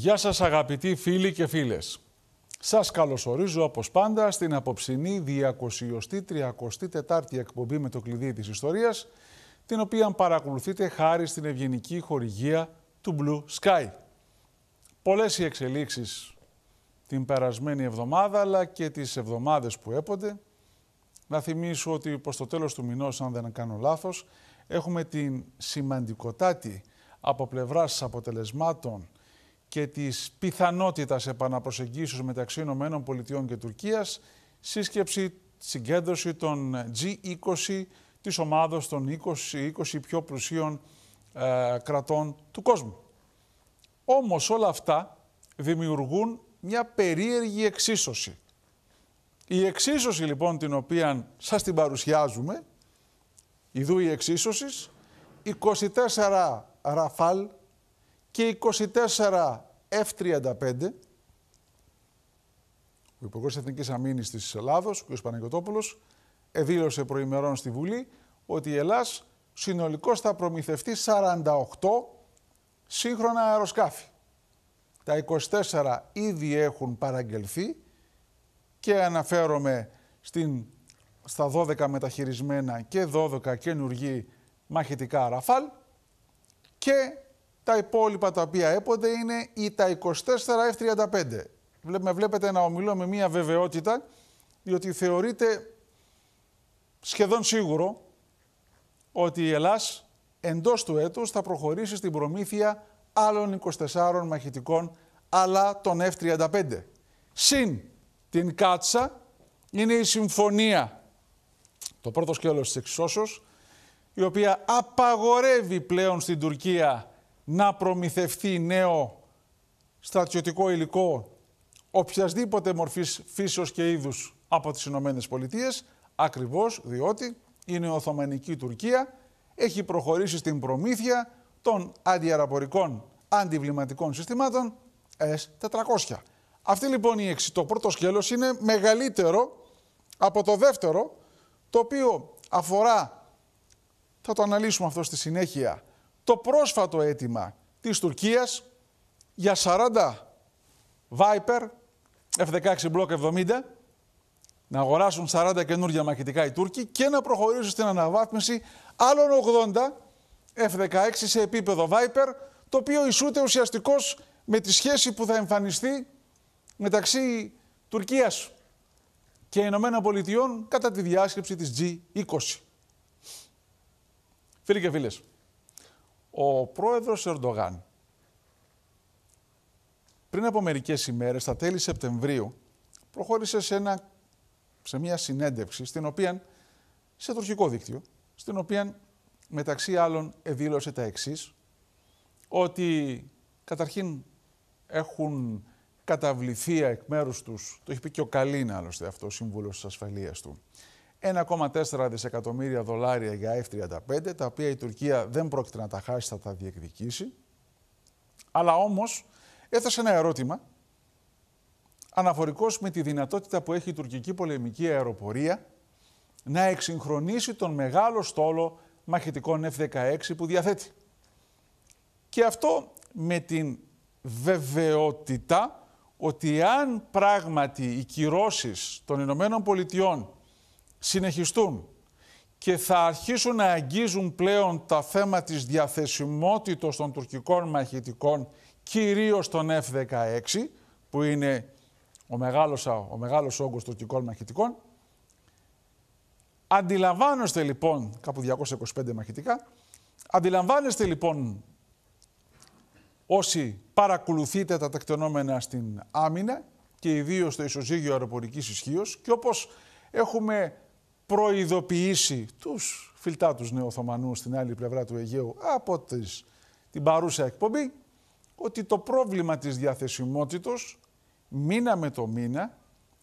Γεια σας αγαπητοί φίλοι και φίλες. Σας καλωσορίζω όπως πάντα στην απόψινή 234η εκπομπή με το κλειδί της ιστορίας, την οποία παρακολουθείτε χάρη στην ευγενική χορηγία του Blue Sky. Πολλές οι εξελίξεις την περασμένη εβδομάδα, αλλά και τις εβδομάδες που έπονται. Να θυμίσω ότι προς το τέλος του μηνός, αν δεν κάνω λάθος, έχουμε την σημαντικοτάτη από πλευράς αποτελεσμάτων και της πιθανότητας επαναπροσεγγίσεως μεταξύ Πολιτειών και Τουρκίας, σύσκεψη συγκέντρωση των G20 της ομάδος των 20, 20 πιο πλουσίων ε, κρατών του κόσμου. Όμως όλα αυτά δημιουργούν μια περίεργη εξίσωση. Η εξίσωση λοιπόν την οποία σας την παρουσιάζουμε, η δούη εξίσωσης, 24 Ραφάλ και 24 F-35. Ο Υπουργός Εθνικής Αμήνης της Ελλάδος, ο κ. Παναγιοτόπουλο, δήλωσε προημερών στη Βουλή ότι η Ελλάς συνολικώς θα προμηθευτεί 48 σύγχρονα αεροσκάφη. Τα 24 ήδη έχουν παραγγελθεί και αναφέρομαι στην, στα 12 μεταχειρισμένα και 12 καινούργοι μαχητικά αραφάλ και τα υπόλοιπα τα οποία έπονται είναι ή τα 24 F-35. Με βλέπετε να ομιλώ με μια βεβαιότητα, διότι θεωρείται σχεδόν σίγουρο ότι η Ελλάς εντός του έτους θα προχωρήσει στην προμήθεια άλλων 24 μαχητικών, αλλά των F-35. Συν την Κάτσα είναι η συμφωνία, το πρώτο σκέλος της εξισώσεως, η οποία απαγορεύει πλέον στην Τουρκία να προμηθευτεί νέο στρατιωτικό υλικό οποιασδήποτε μορφής φύσεως και είδους από τις Ηνωμένες Πολιτείες, ακριβώς διότι η νεοοθωμανική Τουρκία έχει προχωρήσει στην προμήθεια των αντιαραπορικών αντιβληματικών συστημάτων S-400. Αυτή λοιπόν η εξή. Το πρώτο σκέλος είναι μεγαλύτερο από το δεύτερο, το οποίο αφορά, θα το αναλύσουμε αυτό στη συνέχεια, το πρόσφατο αίτημα της Τουρκίας για 40 Viper F-16 Block 70 να αγοράσουν 40 καινούργια μαχητικά οι Τούρκοι και να προχωρήσουν στην αναβάθμιση άλλων 80 F-16 σε επίπεδο Viper το οποίο ισούται ουσιαστικώς με τη σχέση που θα εμφανιστεί μεταξύ Τουρκίας και Ηνωμένων Πολιτειών κατά τη διάσκεψη της G20. Φίλοι και φίλες, ο πρόεδρος Ερντογάν πριν από μερικές ημέρες, στα τέλη Σεπτεμβρίου, προχώρησε σε, μια συνέντευξη στην οποία, σε τουρκικό δίκτυο, στην οποία μεταξύ άλλων εδήλωσε τα εξής, ότι καταρχήν έχουν καταβληθεί εκ μέρους τους, το έχει πει και ο Καλίν, άλλωστε αυτό, ο Σύμβουλος της Ασφαλείας του, 1,4 δισεκατομμύρια δολάρια για F-35, τα οποία η Τουρκία δεν πρόκειται να τα χάσει, θα τα διεκδικήσει. Αλλά όμως έθεσε ένα ερώτημα αναφορικός με τη δυνατότητα που έχει η τουρκική πολεμική αεροπορία να εξυγχρονίσει τον μεγάλο στόλο μαχητικών F-16 που διαθέτει. Και αυτό με την βεβαιότητα ότι αν πράγματι οι κυρώσεις των Ηνωμένων Πολιτειών συνεχιστούν και θα αρχίσουν να αγγίζουν πλέον τα θέματα της διαθεσιμότητας των τουρκικών μαχητικών, κυρίως των F-16, που είναι ο μεγάλος, ο μεγάλος όγκος τουρκικών μαχητικών. Αντιλαμβάνεστε λοιπόν, κάπου 225 μαχητικά, αντιλαμβάνεστε λοιπόν όσοι παρακολουθείτε τα τεκτενόμενα στην άμυνα και ιδίως στο ισοζύγιο αεροπορικής ισχύως και όπως έχουμε προειδοποιήσει τους φιλτάτους νεοοθωμανούς στην άλλη πλευρά του Αιγαίου από τις, την παρούσα εκπομπή ότι το πρόβλημα της διαθεσιμότητος μήνα με το μήνα,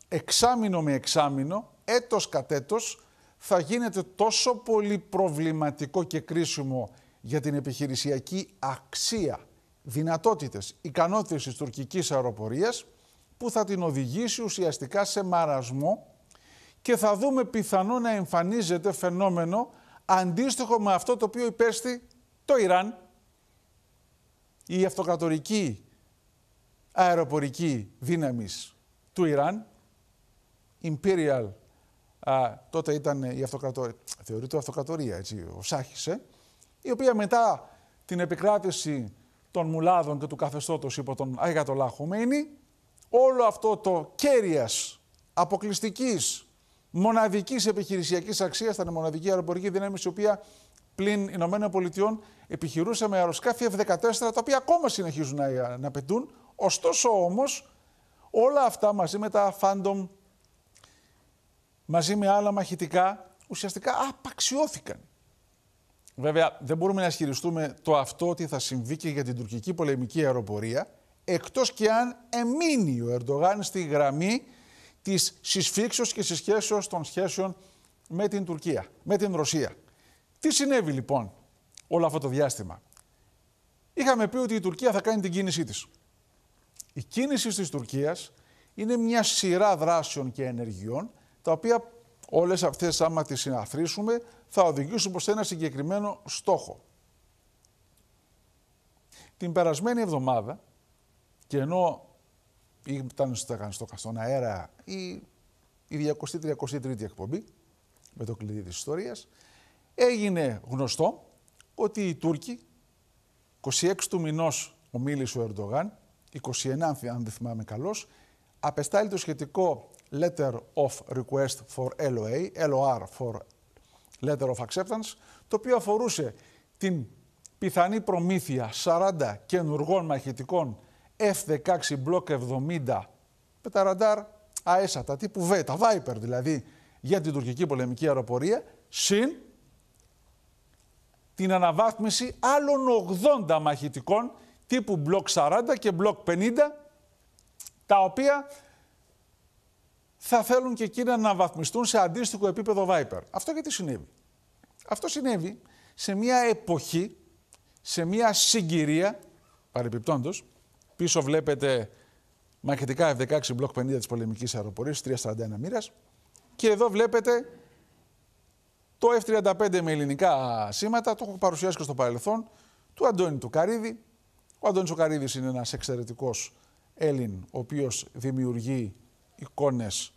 εξάμηνο με εξάμηνο, έτος κατ' έτος, θα γίνεται τόσο πολύ προβληματικό και κρίσιμο για την επιχειρησιακή αξία, δυνατότητες, ικανότητες της τουρκικής αεροπορίας, που θα την οδηγήσει ουσιαστικά σε μαρασμό και θα δούμε πιθανό να εμφανίζεται φαινόμενο αντίστοιχο με αυτό το οποίο υπέστη το Ιράν. Η αυτοκρατορική αεροπορική δύναμης του Ιράν, Imperial, α, τότε ήταν η αυτοκρατορία, θεωρείται αυτοκρατορία, έτσι, ο ε, η οποία μετά την επικράτηση των Μουλάδων και του καθεστώτος υπό τον Αγιατολά Χουμίνη, όλο αυτό το κέρια αποκλειστικής μοναδικής επιχειρησιακής αξίας, ήταν η μοναδική αεροπορική δύναμη, η οποία πλην Ηνωμένων Πολιτειών επιχειρούσε με αεροσκάφη F-14, τα οποία ακόμα συνεχίζουν να, να πετούν. Ωστόσο όμως, όλα αυτά μαζί με τα Phantom, μαζί με άλλα μαχητικά, ουσιαστικά απαξιώθηκαν. Βέβαια, δεν μπορούμε να ισχυριστούμε το αυτό ότι θα συμβεί και για την τουρκική πολεμική αεροπορία, εκτός και αν εμείνει ο Ερντογάν στη γραμμή της συσφίξεως και συσχέσεως των σχέσεων με την Τουρκία, με την Ρωσία. Τι συνέβη λοιπόν όλο αυτό το διάστημα. Είχαμε πει ότι η Τουρκία θα κάνει την κίνησή της. Η κίνηση της Τουρκίας είναι μια σειρά δράσεων και ενεργειών τα οποία όλες αυτές άμα τις συναθρήσουμε θα οδηγήσουν προς ένα συγκεκριμένο στόχο. Την περασμένη εβδομάδα και ενώ ή φτάνουν στο, στον αέρα ή η η 233 εκπομπή με το κλειδί της ιστορίας, έγινε γνωστό ότι οι Τούρκοι 26 του μηνός ο Μίλης ο Ερντογάν, 29 αν δεν θυμάμαι καλώς, απεστάλλει το σχετικό letter of request for LOA, LOR for letter of acceptance, το οποίο αφορούσε την πιθανή προμήθεια 40 καινουργών μαχητικών F-16 Block 70 με τα ραντάρ ΑΕΣΑ, τα τύπου V, τα Viper δηλαδή, για την τουρκική πολεμική αεροπορία, συν την αναβάθμιση άλλων 80 μαχητικών τύπου Block 40 και Block 50, τα οποία θα θέλουν και εκείνα να αναβαθμιστούν σε αντίστοιχο επίπεδο Viper. Αυτό γιατί συνέβη. Αυτό συνέβη σε μια εποχή, σε μια συγκυρία, παρεπιπτόντως, Πίσω βλέπετε μαχητικά F-16 Block 50 της πολεμικής αεροπορίας, 341 μοίρας. Και εδώ βλέπετε το F-35 με ελληνικά σήματα, το έχω παρουσιάσει και στο παρελθόν, του Αντώνη του Καρίδη. Ο Αντώνης ο Καρίδης είναι ένας εξαιρετικός Έλλην, ο οποίος δημιουργεί εικόνες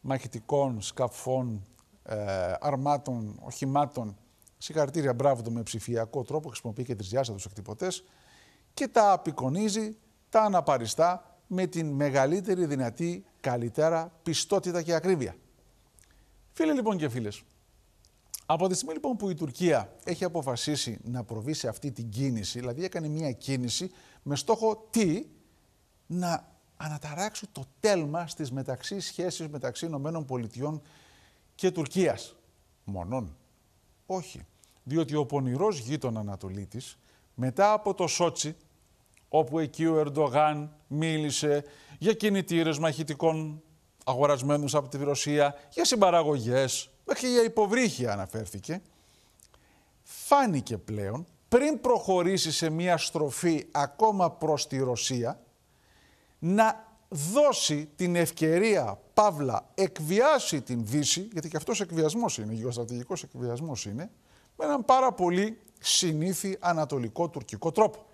μαχητικών, σκαφών, ε, αρμάτων, οχημάτων. Συγχαρητήρια, μπράβο με ψηφιακό τρόπο, χρησιμοποιεί και τρισδιάστατους εκτυπωτές και τα απεικονίζει, τα αναπαριστά με την μεγαλύτερη δυνατή καλύτερα πιστότητα και ακρίβεια. Φίλε λοιπόν και φίλες, από τη στιγμή λοιπόν που η Τουρκία έχει αποφασίσει να προβεί σε αυτή την κίνηση, δηλαδή έκανε μια κίνηση με στόχο τι, να αναταράξει το τέλμα στις μεταξύ σχέσεις μεταξύ Ηνωμένων Πολιτειών και Τουρκίας. Μονών. Όχι. Διότι ο πονηρός γείτονα Ανατολίτης, μετά από το Σότσι, όπου εκεί ο Ερντογάν μίλησε για κινητήρες μαχητικών αγορασμένους από τη Ρωσία, για συμπαραγωγές, μέχρι για υποβρύχια αναφέρθηκε. Φάνηκε πλέον, πριν προχωρήσει σε μια στροφή ακόμα προς τη Ρωσία, να δώσει την ευκαιρία, παύλα, εκβιάσει την Δύση, γιατί και αυτός εκβιασμός είναι, γεωστρατηγικός εκβιασμός είναι, με έναν πάρα πολύ συνήθι ανατολικό τουρκικό τρόπο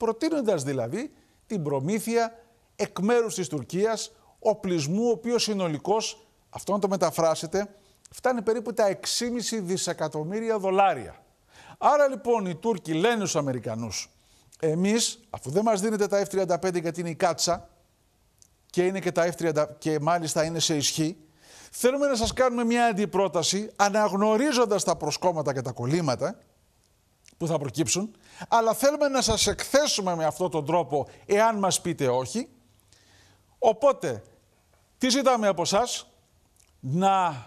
προτείνοντας δηλαδή την προμήθεια εκ μέρους της Τουρκίας οπλισμού ο οποίος συνολικός, αυτό να το μεταφράσετε, φτάνει περίπου τα 6,5 δισεκατομμύρια δολάρια. Άρα λοιπόν οι Τούρκοι λένε στους Αμερικανούς, εμείς αφού δεν μας δίνετε τα F-35 γιατί είναι η κάτσα και, είναι και τα F-30 και μάλιστα είναι σε ισχύ, θέλουμε να σας κάνουμε μια αντιπρόταση αναγνωρίζοντας τα προσκόμματα και τα κολλήματα που θα προκύψουν, αλλά θέλουμε να σας εκθέσουμε με αυτόν τον τρόπο εάν μας πείτε όχι. Οπότε, τι ζητάμε από εσά να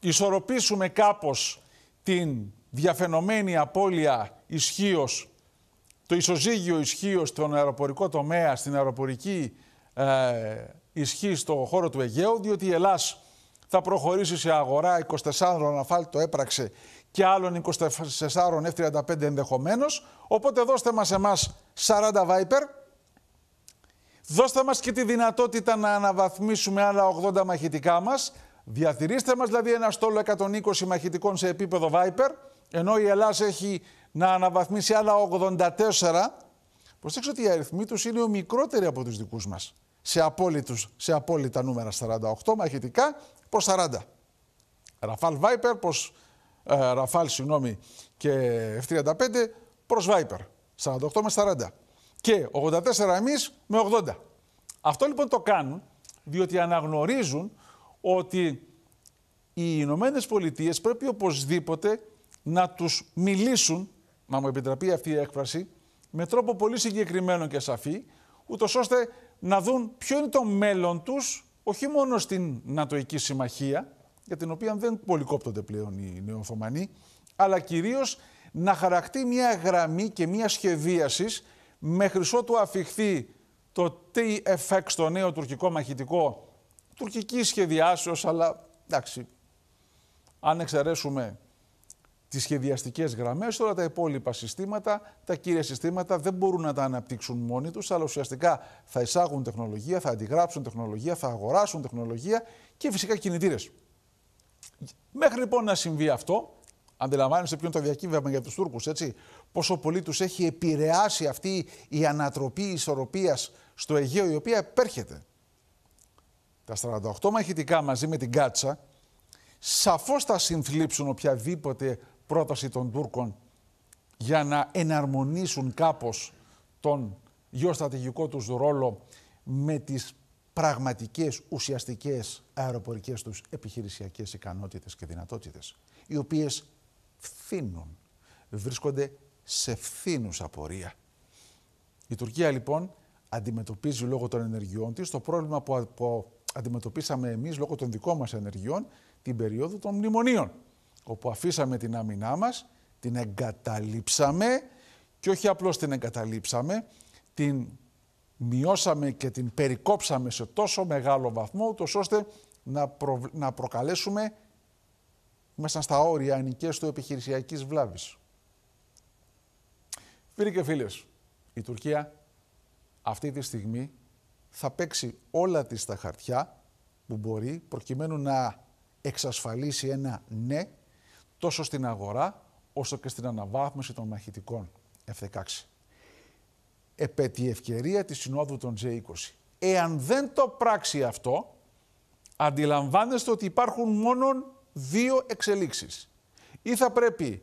ισορροπήσουμε κάπως την διαφαινομένη απώλεια ισχύως, το ισοζύγιο ισχύως στον αεροπορικό τομέα, στην αεροπορική ε, ισχύ στον χώρο του Αιγαίου, διότι η Ελλάς θα προχωρήσει σε αγορά 24 ωρων το έπραξε και άλλων 24 F-35 ενδεχομένως. Οπότε δώστε μας εμάς 40 Viper. Δώστε μας και τη δυνατότητα να αναβαθμίσουμε άλλα 80 μαχητικά μας. Διατηρήστε μας δηλαδή ένα στόλο 120 μαχητικών σε επίπεδο Viper, ενώ η Ελλάδα έχει να αναβαθμίσει άλλα 84. Προσέξτε ότι οι αριθμοί τους είναι ο μικρότεροι από τους δικούς μας. Σε, απόλυτους, σε απόλυτα νούμερα 48 μαχητικά προς 40. Ραφάλ Viper προς ε, Ραφάλ, συγγνώμη, και F35 προ Viper. 48 με 40. Και 84 εμείς με 80. Αυτό λοιπόν το κάνουν διότι αναγνωρίζουν ότι οι Ηνωμένες Πολιτείες πρέπει οπωσδήποτε να τους μιλήσουν, να μου επιτραπεί αυτή η έκφραση, με τρόπο πολύ συγκεκριμένο και σαφή, ούτως ώστε να δουν ποιο είναι το μέλλον τους, όχι μόνο στην Νατοική Συμμαχία, για την οποία δεν πολυκόπτονται πλέον οι νεοοθωμανοί, αλλά κυρίως να χαρακτεί μια γραμμή και μια σχεδίασης μέχρι ότου αφιχθεί το TFX, το νέο τουρκικό μαχητικό, τουρκική σχεδιάσεως, αλλά εντάξει, αν εξαιρέσουμε τις σχεδιαστικές γραμμές, τώρα τα υπόλοιπα συστήματα, τα κύρια συστήματα δεν μπορούν να τα αναπτύξουν μόνοι τους, αλλά ουσιαστικά θα εισάγουν τεχνολογία, θα αντιγράψουν τεχνολογία, θα αγοράσουν τεχνολογία και φυσικά κινητήρες. Μέχρι λοιπόν να συμβεί αυτό, αντιλαμβάνεστε ποιο είναι το διακύβευμα για τους Τούρκους, έτσι. Πόσο πολύ τους έχει επηρεάσει αυτή η ανατροπή ισορροπία στο Αιγαίο, η οποία επέρχεται. Τα 48 μαχητικά μαζί με την Κάτσα σαφώς θα συνθλίψουν οποιαδήποτε πρόταση των Τούρκων για να εναρμονίσουν κάπως τον γεωστρατηγικό τους ρόλο με τις πραγματικές, ουσιαστικές αεροπορικές τους επιχειρησιακές ικανότητες και δυνατότητες, οι οποίες φθήνουν, βρίσκονται σε φθήνουσα πορεία. Η Τουρκία λοιπόν αντιμετωπίζει λόγω των ενεργειών της το πρόβλημα που αντιμετωπίσαμε εμείς λόγω των δικών μας ενεργειών την περίοδο των μνημονίων, όπου αφήσαμε την άμυνά μας, την εγκαταλείψαμε και όχι απλώς την εγκαταλείψαμε, την μειώσαμε και την περικόψαμε σε τόσο μεγάλο βαθμό, ούτως ώστε να, να προκαλέσουμε μέσα στα όρια νικές του επιχειρησιακής βλάβης. Φίλοι και φίλες, η Τουρκία αυτή τη στιγμή θα παίξει όλα της τα χαρτιά που μπορεί προκειμένου να εξασφαλίσει ένα ναι τόσο στην αγορά όσο και στην αναβάθμιση των μαχητικών F-16 επέτει η ευκαιρία της Συνόδου των G20. Εάν δεν το πράξει αυτό, αντιλαμβάνεστε ότι υπάρχουν μόνο δύο εξελίξεις. Ή θα πρέπει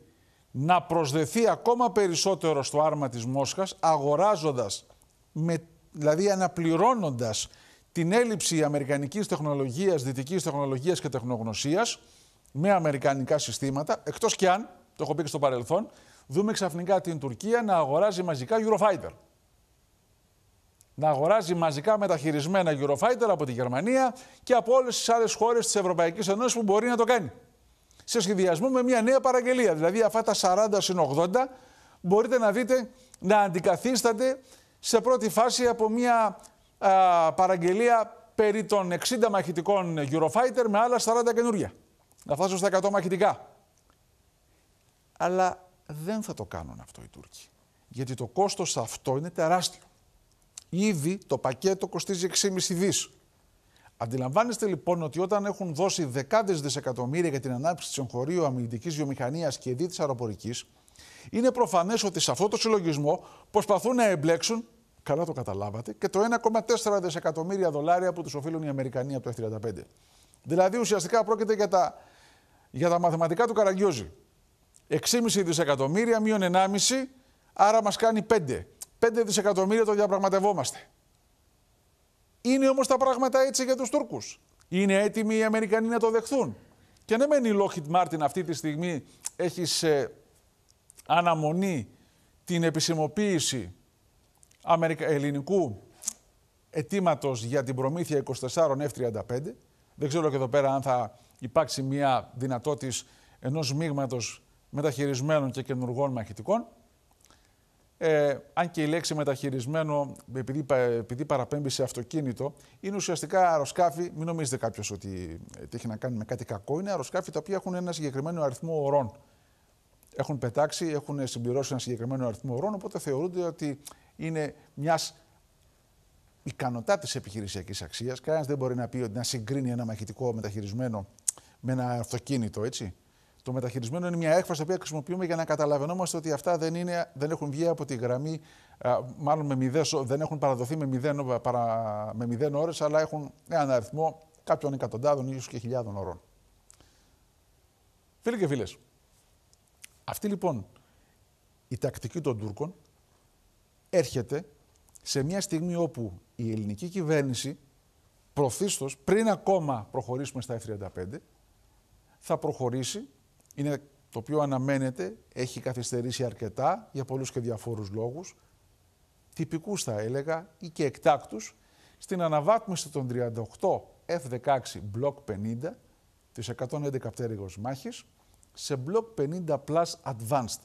να προσδεθεί ακόμα περισσότερο στο άρμα της Μόσχας, αγοράζοντας, με, δηλαδή αναπληρώνοντας την έλλειψη αμερικανικής τεχνολογίας, δυτικής τεχνολογίας και τεχνογνωσίας με αμερικανικά συστήματα, εκτός κι αν, το έχω πει και στο παρελθόν, δούμε ξαφνικά την Τουρκία να αγοράζει μαζικά Eurofighter να αγοράζει μαζικά μεταχειρισμένα Eurofighter από τη Γερμανία και από όλες τις άλλες χώρες της Ευρωπαϊκής Ενώσης που μπορεί να το κάνει. Σε σχεδιασμό με μια νέα παραγγελία. Δηλαδή, αυτά τα 40 συν 80 μπορείτε να δείτε να αντικαθίστατε σε πρώτη φάση από μια παραγγελία περί των 60 μαχητικών Eurofighter με άλλα 40 καινούργια. Να φτάσουν στα 100 μαχητικά. Αλλά δεν θα το κάνουν αυτό οι Τούρκοι. Γιατί το κόστος αυτό είναι τεράστιο. Ήδη το πακέτο κοστίζει 6,5 δις. Αντιλαμβάνεστε λοιπόν ότι όταν έχουν δώσει δεκάδες δισεκατομμύρια για την ανάπτυξη τη εγχωρίου αμυντικής βιομηχανίας και ειδή της αεροπορικής, είναι προφανές ότι σε αυτό το συλλογισμό προσπαθούν να εμπλέξουν, καλά το καταλάβατε, και το 1,4 δισεκατομμύρια δολάρια που τους οφείλουν οι Αμερικανοί από το F-35. Δηλαδή ουσιαστικά πρόκειται για τα, για τα μαθηματικά του Καραγκιόζη. 6,5 δισεκατομμύρια μείον 1,5, άρα μας κάνει 5. 5 δισεκατομμύρια το διαπραγματευόμαστε. Είναι όμως τα πράγματα έτσι για τους Τούρκους. Είναι έτοιμοι οι Αμερικανοί να το δεχθούν. Και ναι μεν η Lockheed Martin αυτή τη στιγμή έχει σε αναμονή την επισημοποίηση ελληνικού αιτήματος για την προμήθεια 24 F-35. Δεν ξέρω και εδώ πέρα αν θα υπάρξει μια δυνατότητα ενός μείγματος μεταχειρισμένων και καινουργών μαχητικών. Ε, αν και η λέξη μεταχειρισμένο, επειδή, επειδή παραπέμπει σε αυτοκίνητο, είναι ουσιαστικά αεροσκάφη. Μην νομίζετε κάποιος ότι ε, έχει να κάνει με κάτι κακό. Είναι αεροσκάφη τα οποία έχουν ένα συγκεκριμένο αριθμό ορών. Έχουν πετάξει, έχουν συμπληρώσει ένα συγκεκριμένο αριθμό ωρών, οπότε θεωρούνται ότι είναι μιας ικανοτάτη επιχειρησιακής αξίας. Κανένας δεν μπορεί να πει ότι να συγκρίνει ένα μαχητικό μεταχειρισμένο με ένα αυτοκίνητο, έτσι μεταχειρισμένο είναι μια έκφραση που χρησιμοποιούμε για να καταλαβαίνόμαστε ότι αυτά δεν, είναι, δεν έχουν βγει από τη γραμμή, μάλλον με δεν έχουν παραδοθεί με μηδέν, ε, παρα, με μηδέν ώρες, αλλά έχουν ένα αριθμό κάποιων εκατοντάδων ίσως και χιλιάδων ώρων. Φίλοι και φίλες, αυτή λοιπόν η τακτική των Τούρκων έρχεται σε μια στιγμή όπου η ελληνική κυβέρνηση προθίστως, πριν ακόμα προχωρήσουμε στα F-35, θα προχωρήσει είναι το οποίο αναμένεται, έχει καθυστερήσει αρκετά για πολλούς και διαφόρους λόγους, τυπικούς θα έλεγα ή και εκτάκτους, στην αναβάθμιση των 38 F-16 Block 50 της 111 πτέρυγος μάχης σε Block 50 Plus Advanced,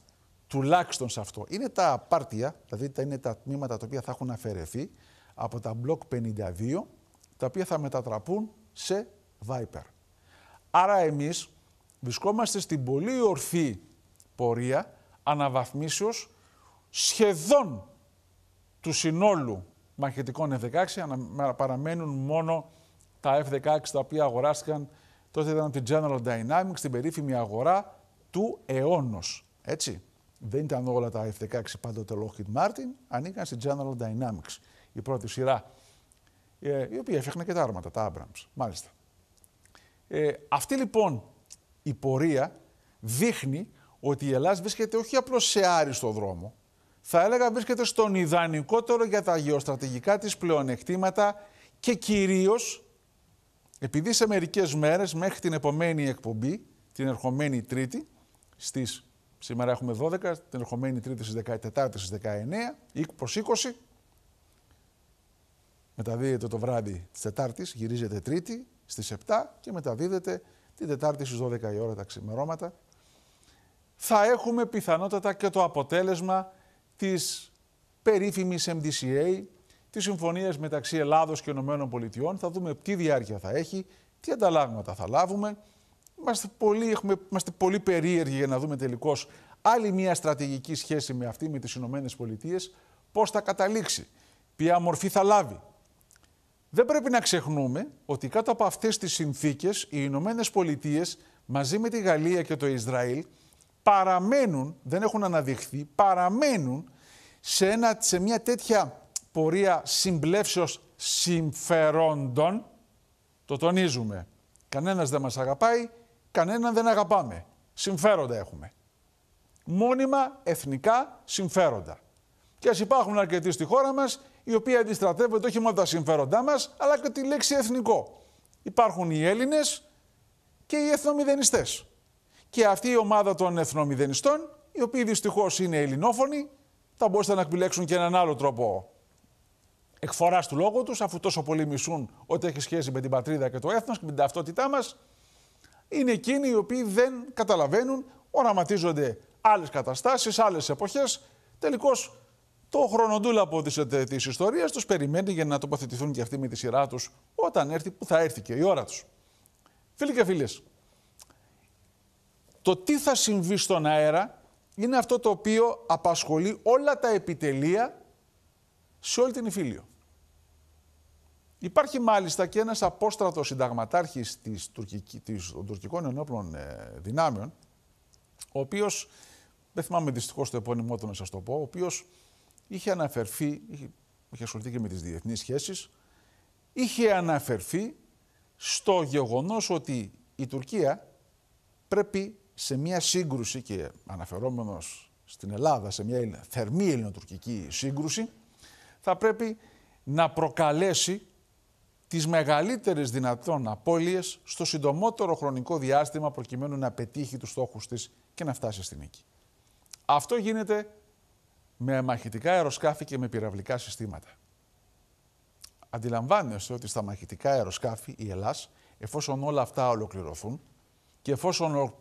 τουλάχιστον σε αυτό. Είναι τα απάρτια, δηλαδή τα είναι τα τμήματα τα οποία θα έχουν αφαιρεθεί από τα Block 52, τα οποία θα μετατραπούν σε Viper. Άρα εμείς βρισκόμαστε στην πολύ ορθή πορεία αναβαθμίσεως σχεδόν του συνόλου μαχητικών F-16 παραμένουν μόνο τα F-16 τα οποία αγοράστηκαν τότε ήταν από την General Dynamics, την περίφημη αγορά του αιώνος. Έτσι. Δεν ήταν όλα τα F-16 πάντοτε Lockheed Martin, ανήκαν στην General Dynamics, η πρώτη σειρά, ε, η οποία έφτιαχνε και τα άρματα, τα Abrams, μάλιστα. Ε, αυτή λοιπόν η πορεία δείχνει ότι η Ελλάδα βρίσκεται όχι απλώς σε άριστο δρόμο, θα έλεγα βρίσκεται στον ιδανικότερο για τα γεωστρατηγικά της πλεονεκτήματα και κυρίως, επειδή σε μερικές μέρες μέχρι την επομένη εκπομπή, την ερχομένη Τρίτη, στις σήμερα έχουμε 12, την ερχομένη Τρίτη στις 14, στι 19, 20, 20, μεταδίδεται το βράδυ της τετάρτης, γυρίζεται Τρίτη στις 7 και μεταδίδεται την Τετάρτη στις 12 η ώρα τα ξημερώματα, θα έχουμε πιθανότατα και το αποτέλεσμα της περίφημης MDCA, της συμφωνίας μεταξύ Ελλάδος και Ηνωμένων Πολιτειών. Θα δούμε τι διάρκεια θα έχει, τι ανταλλάγματα θα λάβουμε. Είμαστε πολύ, έχουμε, είμαστε πολύ περίεργοι για να δούμε τελικώς άλλη μια στρατηγική σχέση με αυτή, με τις Ηνωμένες Πολιτείες, πώς θα καταλήξει, ποια μορφή θα λάβει, δεν πρέπει να ξεχνούμε ότι κάτω από αυτές τις συνθήκες, οι Ηνωμένες Πολιτείες μαζί με τη Γαλλία και το Ισραήλ παραμένουν, δεν έχουν αναδειχθεί, παραμένουν σε, σε μια τέτοια πορεία συμπλεύσεως συμφερόντων, το τονίζουμε. Κανένας δεν μας αγαπάει, κανέναν δεν αγαπάμε. Συμφέροντα έχουμε. Μόνιμα εθνικά συμφέροντα. Και ας υπάρχουν αρκετοί στη χώρα μας η οποία αντιστρατεύεται όχι μόνο τα συμφέροντά μας, αλλά και τη λέξη εθνικό. Υπάρχουν οι Έλληνες και οι εθνομηδενιστές. Και αυτή η ομάδα των εθνομηδενιστών, οι οποίοι δυστυχώς είναι ελληνόφωνοι, θα μπορούσαν να επιλέξουν και έναν άλλο τρόπο εκφοράς του λόγου τους, αφού τόσο πολύ μισούν ότι έχει σχέση με την πατρίδα και το έθνος και με την ταυτότητά μας. Είναι εκείνοι οι οποίοι δεν καταλαβαίνουν, οραματίζονται άλλες καταστάσεις, άλλες εποχές. Τελικώς το χρονοτούλαπο τη ε, ιστορία τους περιμένει για να τοποθετηθούν και αυτοί με τη σειρά τους όταν έρθει που θα έρθει και η ώρα τους. Φίλοι και φίλες, το τι θα συμβεί στον αέρα είναι αυτό το οποίο απασχολεί όλα τα επιτελεία σε όλη την Ιφίλιο. Υπάρχει μάλιστα και ένας απόστρατος συνταγματάρχης της τουρκική, των τουρκικών ενόπλων ε, δυνάμεων, ο οποίος, δεν θυμάμαι δυστυχώς το επώνυμό του να σας το πω, ο οποίος είχε αναφερθεί, είχε, είχε ασχοληθεί και με τις διεθνείς σχέσεις, είχε αναφερθεί στο γεγονός ότι η Τουρκία πρέπει σε μια σύγκρουση και αναφερόμενος στην Ελλάδα, σε μια θερμή ελληνοτουρκική σύγκρουση, θα πρέπει να προκαλέσει τις μεγαλύτερες δυνατόν απώλειες στο συντομότερο χρονικό διάστημα προκειμένου να πετύχει τους στόχους της και να φτάσει στη νίκη. Αυτό γίνεται με μαχητικά αεροσκάφη και με πυραυλικά συστήματα. Αντιλαμβάνεστε ότι στα μαχητικά αεροσκάφη η Ελλάς, εφόσον όλα αυτά ολοκληρωθούν και εφόσον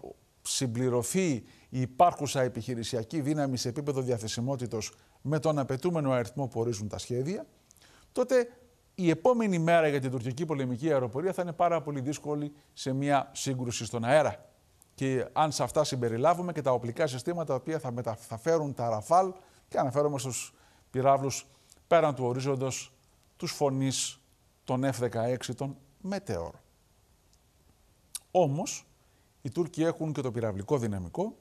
συμπληρωθεί η υπάρχουσα επιχειρησιακή δύναμη σε επίπεδο διαθεσιμότητος με τον απαιτούμενο αριθμό που ορίζουν τα σχέδια, τότε η επόμενη μέρα για την τουρκική πολεμική αεροπορία θα είναι πάρα πολύ δύσκολη σε μια σύγκρουση στον αέρα. Και αν σε αυτά συμπεριλάβουμε και τα οπλικά συστήματα τα οποία θα, μεταφέρουν τα ραφάλ και αναφέρομαι στους πυράβλους πέραν του ορίζοντος τους φωνείς των F-16 των Meteor. Όμως, οι Τούρκοι έχουν και το πυραυλικό δυναμικό.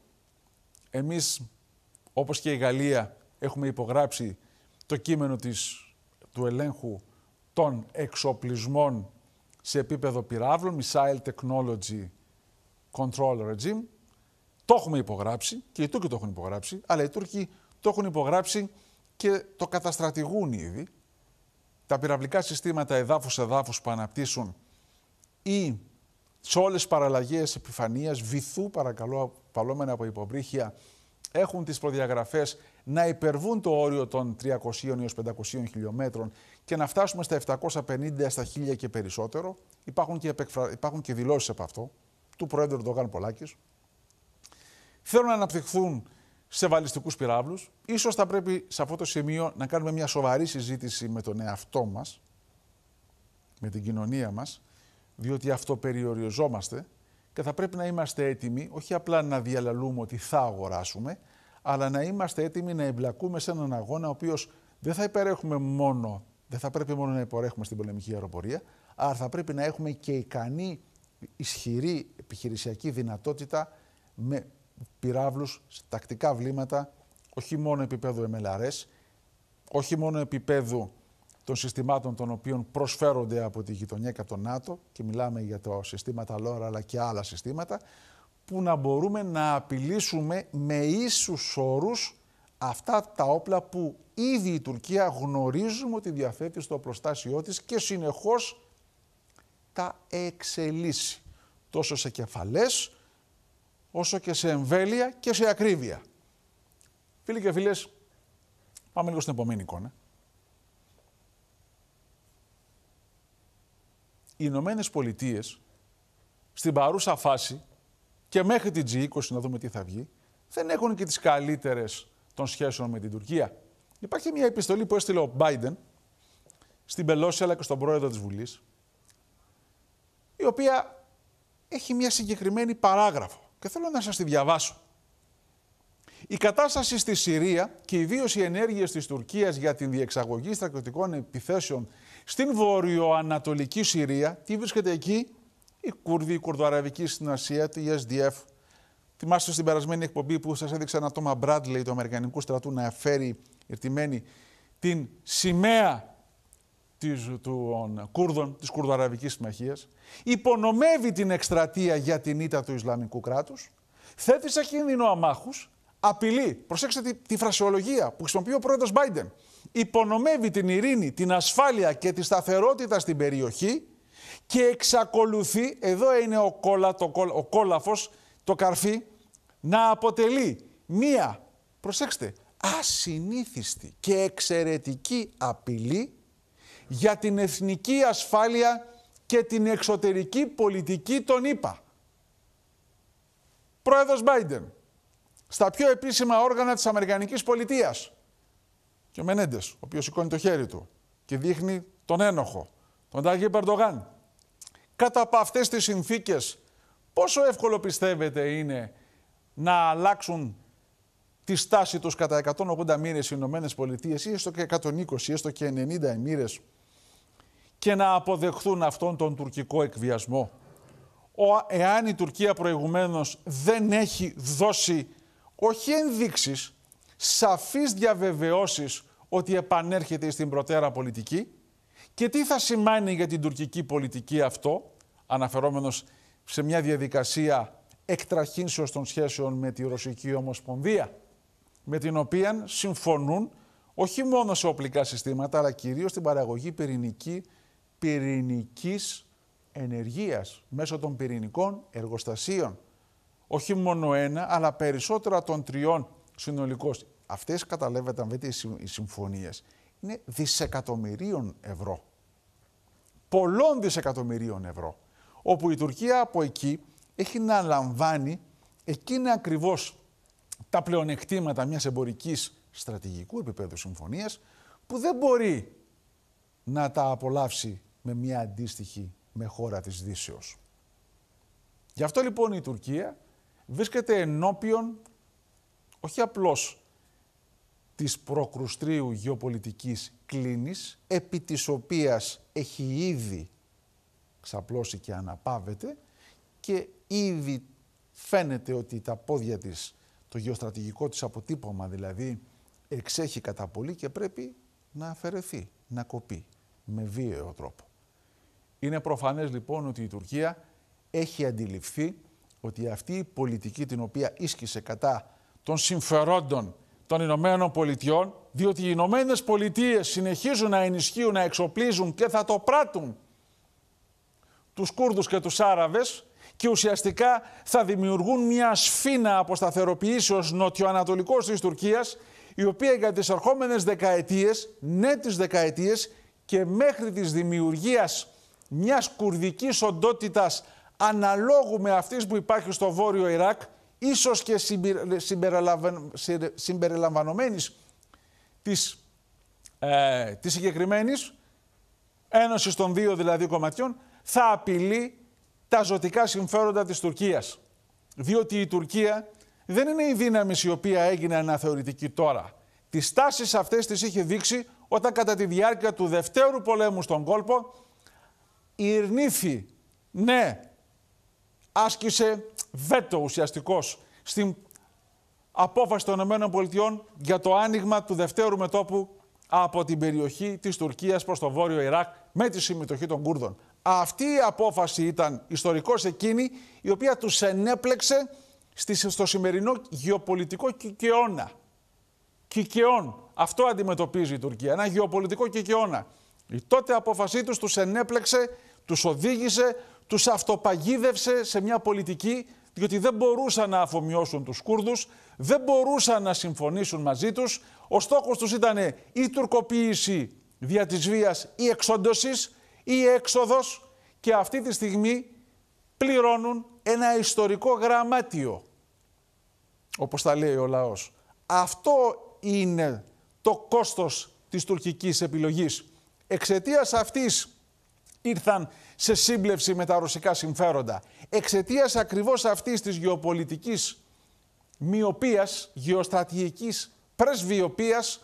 Εμείς, όπως και η Γαλλία, έχουμε υπογράψει το κείμενο της, του ελέγχου των εξοπλισμών σε επίπεδο πυράβλων, Missile Technology Control Regime. Το έχουμε υπογράψει και οι Τούρκοι το έχουν υπογράψει, αλλά οι Τούρκοι το έχουν υπογράψει και το καταστρατηγούν ήδη. Τα πυραυλικά συστήματα εδάφους-εδάφους που αναπτύσσουν ή σε όλες τις παραλλαγές επιφανείας, βυθού παρακαλώ, παλόμενα από υποβρύχια, έχουν τις προδιαγραφές να υπερβούν το όριο των 300 έω 500 χιλιόμετρων και να φτάσουμε στα 750 στα 1000 και περισσότερο. Υπάρχουν και, υπάρχουν δηλώσεις από αυτό του Προέδρου Ντογκάν Πολάκης. Θέλουν να αναπτυχθούν σε βαλιστικούς πυράβλους. σω θα πρέπει σε αυτό το σημείο να κάνουμε μια σοβαρή συζήτηση με τον εαυτό μας, με την κοινωνία μας, διότι αυτοπεριοριζόμαστε και θα πρέπει να είμαστε έτοιμοι όχι απλά να διαλαλούμε ότι θα αγοράσουμε, αλλά να είμαστε έτοιμοι να εμπλακούμε σε έναν αγώνα ο οποίος δεν θα υπερέχουμε μόνο, δεν θα πρέπει μόνο να υπορέχουμε στην πολεμική αεροπορία, αλλά θα πρέπει να έχουμε και ικανή, ισχυρή επιχειρησιακή δυνατότητα με πυράβλους τακτικά βλήματα, όχι μόνο επίπεδου MLRS, όχι μόνο επίπεδου των συστημάτων των οποίων προσφέρονται από τη γειτονιά και από τον ΝΑΤΟ και μιλάμε για τα συστήματα LoRa αλλά και άλλα συστήματα που να μπορούμε να απειλήσουμε με ίσους όρους αυτά τα όπλα που ήδη η Τουρκία γνωρίζουμε ότι διαθέτει στο προστάσιό της και συνεχώς τα εξελίσσει τόσο σε κεφαλές όσο και σε εμβέλεια και σε ακρίβεια. Φίλοι και φίλες, πάμε λίγο στην επόμενη εικόνα. Οι Ηνωμένες Πολιτείες στην παρούσα φάση και μέχρι την G20 να δούμε τι θα βγει, δεν έχουν και τις καλύτερες των σχέσεων με την Τουρκία. Υπάρχει μια επιστολή που έστειλε ο Biden στην Πελώση αλλά και στον πρόεδρο της Βουλής, η οποία έχει μια συγκεκριμένη παράγραφο και θέλω να σας τη διαβάσω. Η κατάσταση στη Συρία και οι οι ενέργειες της Τουρκίας για την διεξαγωγή στρατιωτικών επιθέσεων στην βορειοανατολική Συρία, τι βρίσκεται εκεί, η Κούρδοι, η Κουρδοαραβική Συνασία, τη SDF. Θυμάστε στην περασμένη εκπομπή που σας έδειξε ένα τόμα Μπράντλεϊ του Αμερικανικού στρατού να φέρει ερτημένη την σημαία των Κούρδων, της Κουρδοαραβικής Συμμαχίας, υπονομεύει την εκστρατεία για την ήττα του Ισλαμικού κράτους, θέτει σε κίνδυνο αμάχους, απειλεί, προσέξτε τη, τη φρασιολογία που χρησιμοποιεί ο πρόεδρος Μπάιντεν υπονομεύει την ειρήνη, την ασφάλεια και τη σταθερότητα στην περιοχή και εξακολουθεί, εδώ είναι ο, κόλα, το, ο κόλαφος, το καρφί, να αποτελεί μία, προσέξτε, ασυνήθιστη και εξαιρετική απειλή για την εθνική ασφάλεια και την εξωτερική πολιτική των ΗΠΑ. Πρόεδρος Μπάιντεν, στα πιο επίσημα όργανα της Αμερικανικής πολιτείας. Και ο Μενέντες, ο οποίος σηκώνει το χέρι του και δείχνει τον ένοχο, τον Τάγιο Περντογάν. κατά από αυτές τις συνθήκες, πόσο εύκολο πιστεύετε είναι να αλλάξουν τη στάση τους κατά 180 μοίρες οι Ηνωμένες Πολιτείες ή έστω και 120 ή έστω και 90 μοίρες και να αποδεχθούν αυτόν τον τουρκικό εκβιασμό. Ο, εάν η Τουρκία προηγουμένως δεν έχει δώσει όχι ενδείξεις, σαφείς διαβεβαιώσεις ότι επανέρχεται στην προτέρα πολιτική και τι θα σημαίνει για την τουρκική πολιτική αυτό, αναφερόμενος σε μια διαδικασία εκτραχύνσεως των σχέσεων με τη Ρωσική Ομοσπονδία με την οποία συμφωνούν όχι μόνο σε οπλικά συστήματα, αλλά κυρίως στην παραγωγή πυρηνική, πυρηνικής ενεργείας μέσω των πυρηνικών εργοστασίων. Όχι μόνο ένα, αλλά περισσότερα των τριών συνολικώς. Αυτές καταλαβαίνετε οι συμφωνίες. Είναι δισεκατομμυρίων ευρώ. Πολλών δισεκατομμυρίων ευρώ. Όπου η Τουρκία από εκεί έχει να λαμβάνει εκείνα ακριβώς τα πλεονεκτήματα μιας εμπορικής στρατηγικού επίπεδου συμφωνίας που δεν μπορεί να τα απολαύσει με μια αντίστοιχη με χώρα της Δύσεως. Γι' αυτό λοιπόν η Τουρκία βρίσκεται ενώπιον όχι απλώς της προκρουστρίου γεωπολιτικής κλίνης, επί της οποίας έχει ήδη ξαπλώσει και αναπάβεται και ήδη φαίνεται ότι τα πόδια της το γεωστρατηγικό της αποτύπωμα δηλαδή εξέχει κατά πολύ και πρέπει να αφαιρεθεί, να κοπεί με βίαιο τρόπο. Είναι προφανές λοιπόν ότι η Τουρκία έχει αντιληφθεί ότι αυτή η πολιτική την οποία ίσχυσε κατά των συμφερόντων των Ηνωμένων Πολιτειών, διότι οι Ηνωμένες Πολιτείες συνεχίζουν να ενισχύουν, να εξοπλίζουν και θα το πράττουν τους Κούρδους και τους Άραβες και ουσιαστικά θα δημιουργούν μια σφήνα αποσταθεροποιήσεως νοτιοανατολικός της Τουρκίας, η οποία για τις ερχόμενες δεκαετίες, ναι τις δεκαετίες και μέχρι της δημιουργίας μιας κουρδικής οντότητας αναλόγου με αυτής που υπάρχει στο βόρειο Ιράκ, ίσως και συμπεριλαμβανομένης της ε, της συγκεκριμένης, ένωσης των δύο δηλαδή κομματιών, θα απειλεί τα ζωτικά συμφέροντα της Τουρκίας. Διότι η Τουρκία δεν είναι η δύναμη η οποία έγινε αναθεωρητική τώρα. Τις τάσεις αυτές τις είχε δείξει όταν κατά τη διάρκεια του Δευτέρου Πολέμου στον κόλπο ηρνήθη, ναι, άσκησε βέτο ουσιαστικός στην απόφαση των ΗΠΑ για το άνοιγμα του Δευτέρου Μετόπου από την περιοχή της Τουρκίας προς το Βόρειο Ιράκ με τη συμμετοχή των Κούρδων. Αυτή η απόφαση ήταν ιστορικός εκείνη η οποία τους ενέπλεξε στο σημερινό γεωπολιτικό κικαιώνα. Κικαιών. Αυτό αντιμετωπίζει η Τουρκία. Ένα γεωπολιτικό κικαιώνα. Η τότε απόφασή τους τους ενέπλεξε, τους οδήγησε, τους αυτοπαγίδευσε σε μια πολιτική διότι δεν μπορούσαν να αφομοιώσουν τους Κούρδους, δεν μπορούσαν να συμφωνήσουν μαζί τους. Ο στόχος τους ήταν η τουρκοποίηση δια της βίας ή εξόντωσης, η έξοδος και αυτή τη στιγμή πληρώνουν ένα ιστορικό γραμμάτιο, όπως τα λέει ο λαός. Αυτό είναι το κόστος της τουρκικής επιλογής. Εξαιτίας αυτής ήρθαν σε σύμπλευση με τα ρωσικά συμφέροντα. Εξαιτίας ακριβώς αυτής της γεωπολιτικής μοιοπίας, γεωστρατηγικής πρεσβειοπίας,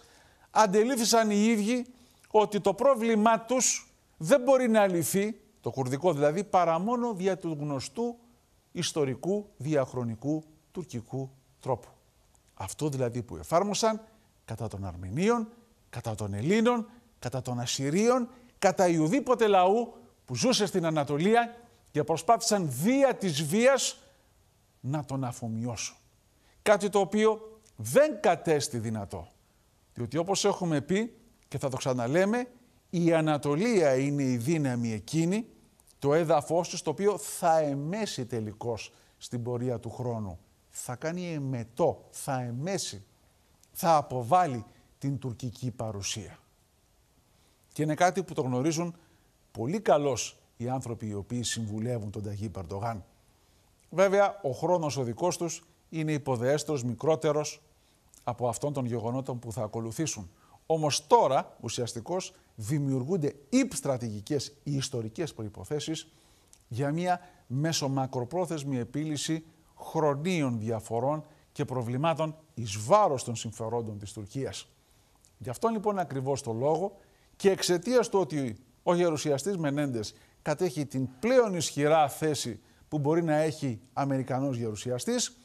αντελήφθησαν οι ίδιοι ότι το πρόβλημά τους δεν μπορεί να λυθεί, το κουρδικό δηλαδή, παρά μόνο δια του γνωστού ιστορικού διαχρονικού τουρκικού τρόπου. Αυτό δηλαδή που εφάρμοσαν κατά των Αρμενίων, κατά των Ελλήνων, κατά των Ασσυρίων, κατά Ιουδήποτε λαού που ζούσε στην Ανατολία και προσπάθησαν δία της βίας να τον αφομοιώσουν. Κάτι το οποίο δεν κατέστη δυνατό. Διότι όπως έχουμε πει και θα το ξαναλέμε, η Ανατολία είναι η δύναμη εκείνη, το έδαφος της, το οποίο θα εμέσει τελικώς στην πορεία του χρόνου. Θα κάνει εμετό, θα εμέσει, θα αποβάλει την τουρκική παρουσία. Και είναι κάτι που το γνωρίζουν πολύ καλώς οι άνθρωποι οι οποίοι συμβουλεύουν τον Ταγί Περντογάν. Βέβαια, ο χρόνος ο δικός τους είναι υποδεέστερος, μικρότερος από αυτών των γεγονότων που θα ακολουθήσουν. Όμως τώρα, ουσιαστικώς, δημιουργούνται υπστρατηγικές ή ιστορικές προϋποθέσεις για μια μακροπρόθεσμη επίλυση χρονίων διαφορών και προβλημάτων εις βάρος των συμφερόντων της Τουρκίας. Γι' αυτόν λοιπόν ακριβώς το λόγο και εξαιτίας του ότι ο γερουσιαστής Μενέντες κατέχει την πλέον ισχυρά θέση που μπορεί να έχει Αμερικανός γερουσιαστής,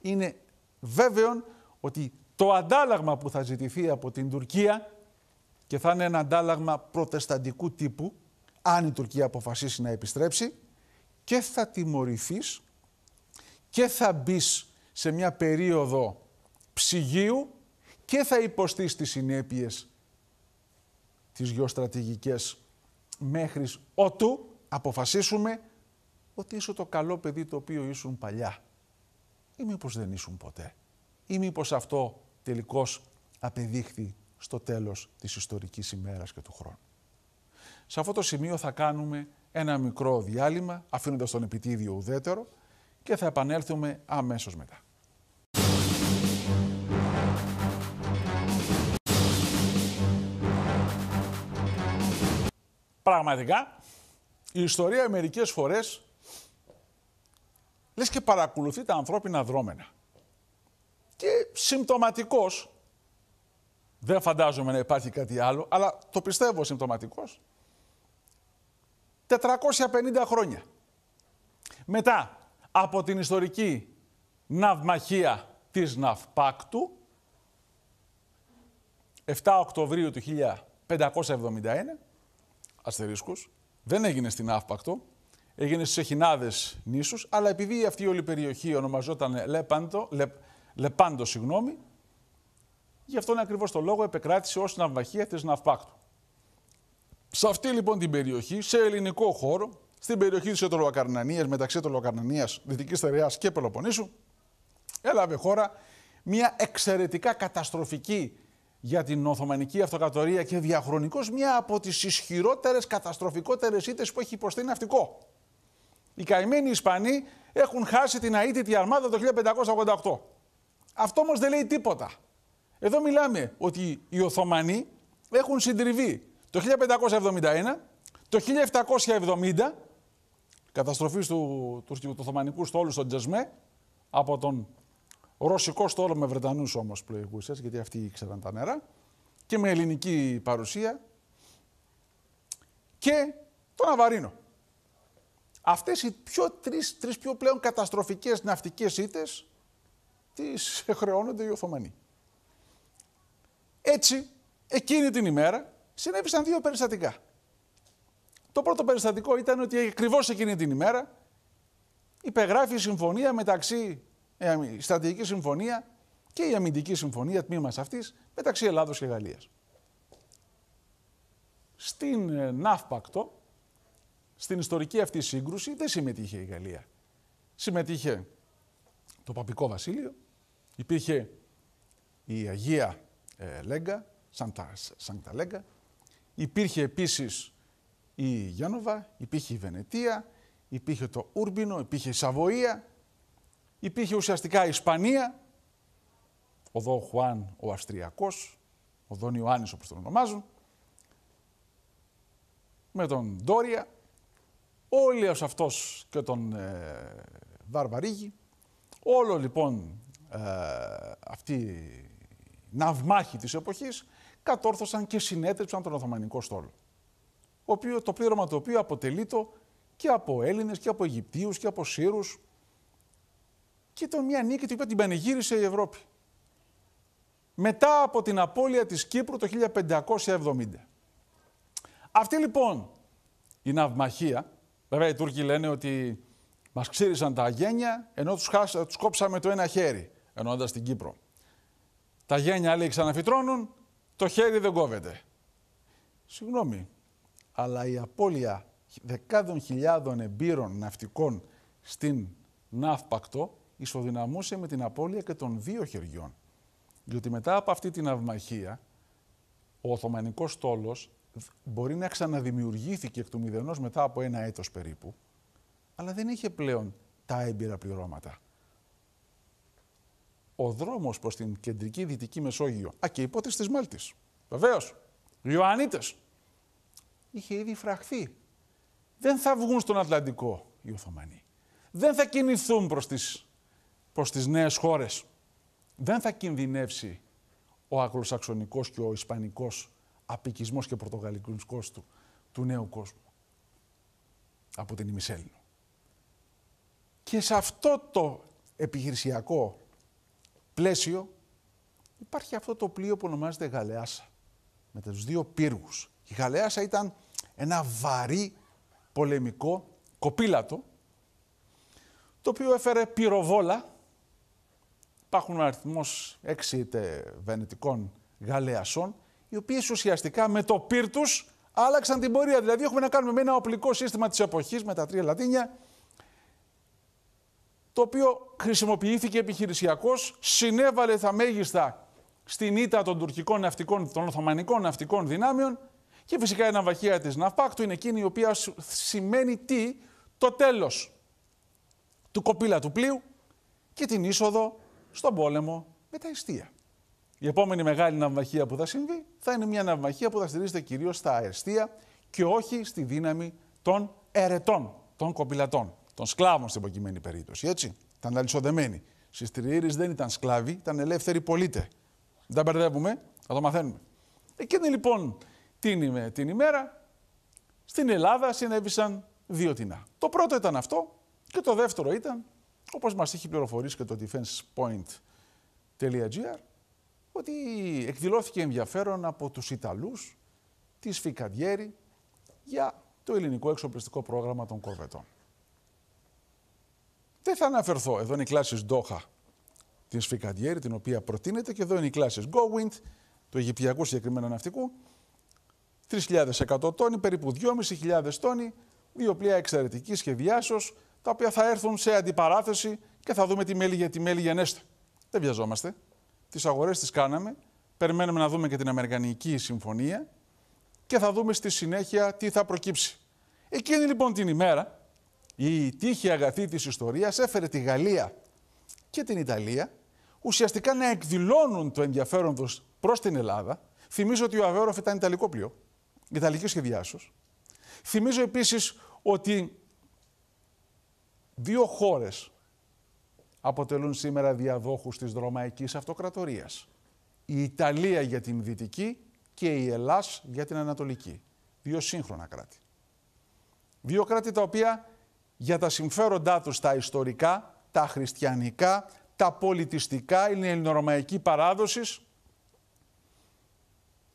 είναι βέβαιον ότι το αντάλλαγμα που θα ζητηθεί από την Τουρκία και θα είναι ένα αντάλλαγμα προτεσταντικού τύπου, αν η Τουρκία αποφασίσει να επιστρέψει, και θα τιμωρηθείς και θα μπεις σε μια περίοδο ψυγείου και θα υποστείς τις συνέπειες τις γεωστρατηγικές μέχρι ότου αποφασίσουμε ότι είσαι το καλό παιδί το οποίο ήσουν παλιά. Ή μήπως δεν ήσουν ποτέ. Ή μήπως αυτό τελικώς απεδείχθη στο τέλος της ιστορικής ημέρας και του χρόνου. Σε αυτό το σημείο θα κάνουμε ένα μικρό διάλειμμα, αφήνοντας τον επιτίδιο ουδέτερο και θα επανέλθουμε αμέσως μετά. Πραγματικά, η ιστορία μερικές φορές λες και παρακολουθεί τα ανθρώπινα δρόμενα και συμπτωματικός, δεν φαντάζομαι να υπάρχει κάτι άλλο, αλλά το πιστεύω συμπτωματικός, 450 χρόνια. Μετά από την ιστορική ναυμαχία της Ναυπάκτου, 7 Οκτωβρίου του 1571, αστερίσκους, δεν έγινε στην Ναύπακτο, έγινε στις Εχινάδες νήσους, αλλά επειδή αυτή όλη περιοχή ονομαζόταν Λέπαντο, Λεπάντος, συγγνώμη. Γι' αυτόν ακριβώς το λόγο επεκράτησε ως ναυμαχία της Ναυπάκτου. Σε αυτή λοιπόν την περιοχή, σε ελληνικό χώρο, στην περιοχή της Ετωλοκαρνανία, μεταξύ Ετωλοκαρνανία, Δυτικής Θεραία και Πελοπονίσου, έλαβε χώρα μια εξαιρετικά καταστροφική για την Οθωμανική Αυτοκρατορία και διαχρονικώς μια από τις ισχυρότερες, καταστροφικότερες ήττες που έχει υποστεί ναυτικό. Οι καημένοι Ισπανοί έχουν χάσει την αίτητη αρμάδα το 1588. Αυτό όμως δεν λέει τίποτα. Εδώ μιλάμε ότι οι Οθωμανοί έχουν συντριβεί το 1571, το 1770, καταστροφής του Οθωμανικού στόλου στον Τζεσμέ, από τον ρωσικό στόλο με Βρετανούς όμως πλοηγούσες, γιατί αυτοί ήξεραν τα νερά, και με ελληνική παρουσία, και τον Αβαρίνο. Αυτές οι πιο, πιο πλέον καταστροφικές ναυτικές ήττες τις χρεώνονται οι Οθωμανοί. Έτσι, εκείνη την ημέρα συνέβησαν δύο περιστατικά. Το πρώτο περιστατικό ήταν ότι ακριβώς εκείνη την ημέρα υπεγράφει η συμφωνία μεταξύ, ε, η στρατηγική συμφωνία και η αμυντική συμφωνία, τμήμας αυτής, μεταξύ Ελλάδος και Γαλλίας. Στην ε, Ναύπακτο, στην ιστορική αυτή σύγκρουση, δεν συμμετείχε η Γαλλία. Συμμετείχε το Παπικό Βασίλειο, Υπήρχε η Αγία ε, Λέγκα, Σαντα, Σαντα Λέγκα. Υπήρχε επίσης η Γιάνοβα, υπήρχε η Βενετία, υπήρχε το Ούρμπινο, υπήρχε η Σαβοία, υπήρχε ουσιαστικά η Ισπανία, ο Δον Χουάν ο Αυστριακός, ο Δον Ιωάννης όπως τον ονομάζουν, με τον Ντόρια, όλοι ως αυτός και τον ε, Βαρβαρίγη, όλο λοιπόν ε, αυτή η ναυμάχη της εποχής κατόρθωσαν και συνέτρεψαν τον Οθωμανικό στόλο. Ο οποίος, το πλήρωμα το οποίο αποτελεί και από Έλληνες και από Αιγυπτίους και από Σύρους και ήταν μια νίκη την την πανηγύρισε η Ευρώπη. Μετά από την απώλεια της Κύπρου το 1570. Αυτή λοιπόν η ναυμαχία, βέβαια οι Τούρκοι λένε ότι μας ξύρισαν τα αγένια ενώ τους, τους κόψαμε το ένα χέρι εννοώντα την Κύπρο. Τα γένια λέει ξαναφυτρώνουν, το χέρι δεν κόβεται. Συγγνώμη, αλλά η απώλεια δεκάδων χιλιάδων εμπειρών ναυτικών στην Ναύπακτο ισοδυναμούσε με την απώλεια και των δύο χεριών. Διότι μετά από αυτή την αυμαχία, ο Οθωμανικός στόλος μπορεί να ξαναδημιουργήθηκε εκ του μηδενός μετά από ένα έτος περίπου, αλλά δεν είχε πλέον τα έμπειρα πληρώματα ο δρόμος προς την κεντρική δυτική Μεσόγειο. Α, και υπότες της Μάλτης. Βεβαίως. Ιωαννίτες. Είχε ήδη φραχθεί. Δεν θα βγουν στον Ατλαντικό οι Οθωμανοί. Δεν θα κινηθούν προς τις, προς τις νέες χώρες. Δεν θα κινδυνεύσει ο ακροσαξονικός και ο ισπανικός απικισμός και πορτογαλικός του, του νέου κόσμου από την ημισέλινο. Και σε αυτό το επιχειρησιακό πλαίσιο υπάρχει αυτό το πλοίο που ονομάζεται Γαλεάσα, με τους δύο πύργους. Η Γαλεάσα ήταν ένα βαρύ πολεμικό κοπήλατο, το οποίο έφερε πυροβόλα, υπάρχουν αριθμός έξι είτε βενετικών Γαλεασών, οι οποίες ουσιαστικά με το πύρ τους άλλαξαν την πορεία. Δηλαδή έχουμε να κάνουμε με ένα οπλικό σύστημα της εποχής, με τα τρία λατίνια, το οποίο χρησιμοποιήθηκε επιχειρησιακώς, συνέβαλε τα μέγιστα στην ήττα των τουρκικών ναυτικών, των Οθωμανικών ναυτικών δυνάμεων και φυσικά η ναυμαχία τη Ναυπάκτου είναι εκείνη η οποία σημαίνει τι, το τέλος του κοπήλα του πλοίου και την είσοδο στον πόλεμο με τα αιστεία. Η επόμενη μεγάλη ναυμαχία που θα συμβεί θα είναι μια ναυμαχία που θα στηρίζεται κυρίως στα αιστεία και όχι στη δύναμη των ερετών, των κοπηλατών των σκλάβων στην προκειμένη περίπτωση. Έτσι. Ήταν αλυσοδεμένοι. Στι Τριήρε δεν ήταν σκλάβοι, ήταν ελεύθεροι πολίτε. Δεν τα μπερδεύουμε, θα το μαθαίνουμε. Εκείνη λοιπόν την, ημέρα στην Ελλάδα συνέβησαν δύο τεινά. Το πρώτο ήταν αυτό και το δεύτερο ήταν, όπως μας έχει πληροφορήσει και το defensepoint.gr, ότι εκδηλώθηκε ενδιαφέρον από τους Ιταλούς, τη Φικαντιέρη, για το ελληνικό εξοπλιστικό πρόγραμμα των Κορβετών. Δεν θα αναφερθώ. Εδώ είναι η κλάση Ντόχα την Σφικαντιέρη, την οποία προτείνεται, και εδώ είναι οι κλάσει Γκόουιντ, του Αιγυπτιακού συγκεκριμένου ναυτικού. 3.100 τόνοι, περίπου 2.500 τόνοι, δύο πλοία εξαιρετική σχεδιάσεως, τα οποία θα έρθουν σε αντιπαράθεση και θα δούμε τι μέλη για τη μέλη γενέστε. Δεν βιαζόμαστε. Τις αγορές τις κάναμε. Περιμένουμε να δούμε και την Αμερικανική συμφωνία και θα δούμε στη συνέχεια τι θα προκύψει. Εκείνη λοιπόν την ημέρα, η τύχη αγαθή της ιστορίας έφερε τη Γαλλία και την Ιταλία ουσιαστικά να εκδηλώνουν το ενδιαφέρον τους προς την Ελλάδα. Θυμίζω ότι ο Αβέροφ ήταν Ιταλικό πλοίο, Ιταλικής σχεδιάσεως. Θυμίζω επίσης ότι δύο χώρες αποτελούν σήμερα διαδόχους της δρομαϊκής Αυτοκρατορίας. Η Ιταλία για την Δυτική και η Ελλάς για την Ανατολική. Δύο σύγχρονα κράτη. Δύο κράτη τα οποία για τα συμφέροντά τους τα ιστορικά, τα χριστιανικά, τα πολιτιστικά, η ελληνορωμαϊκή παράδοσης,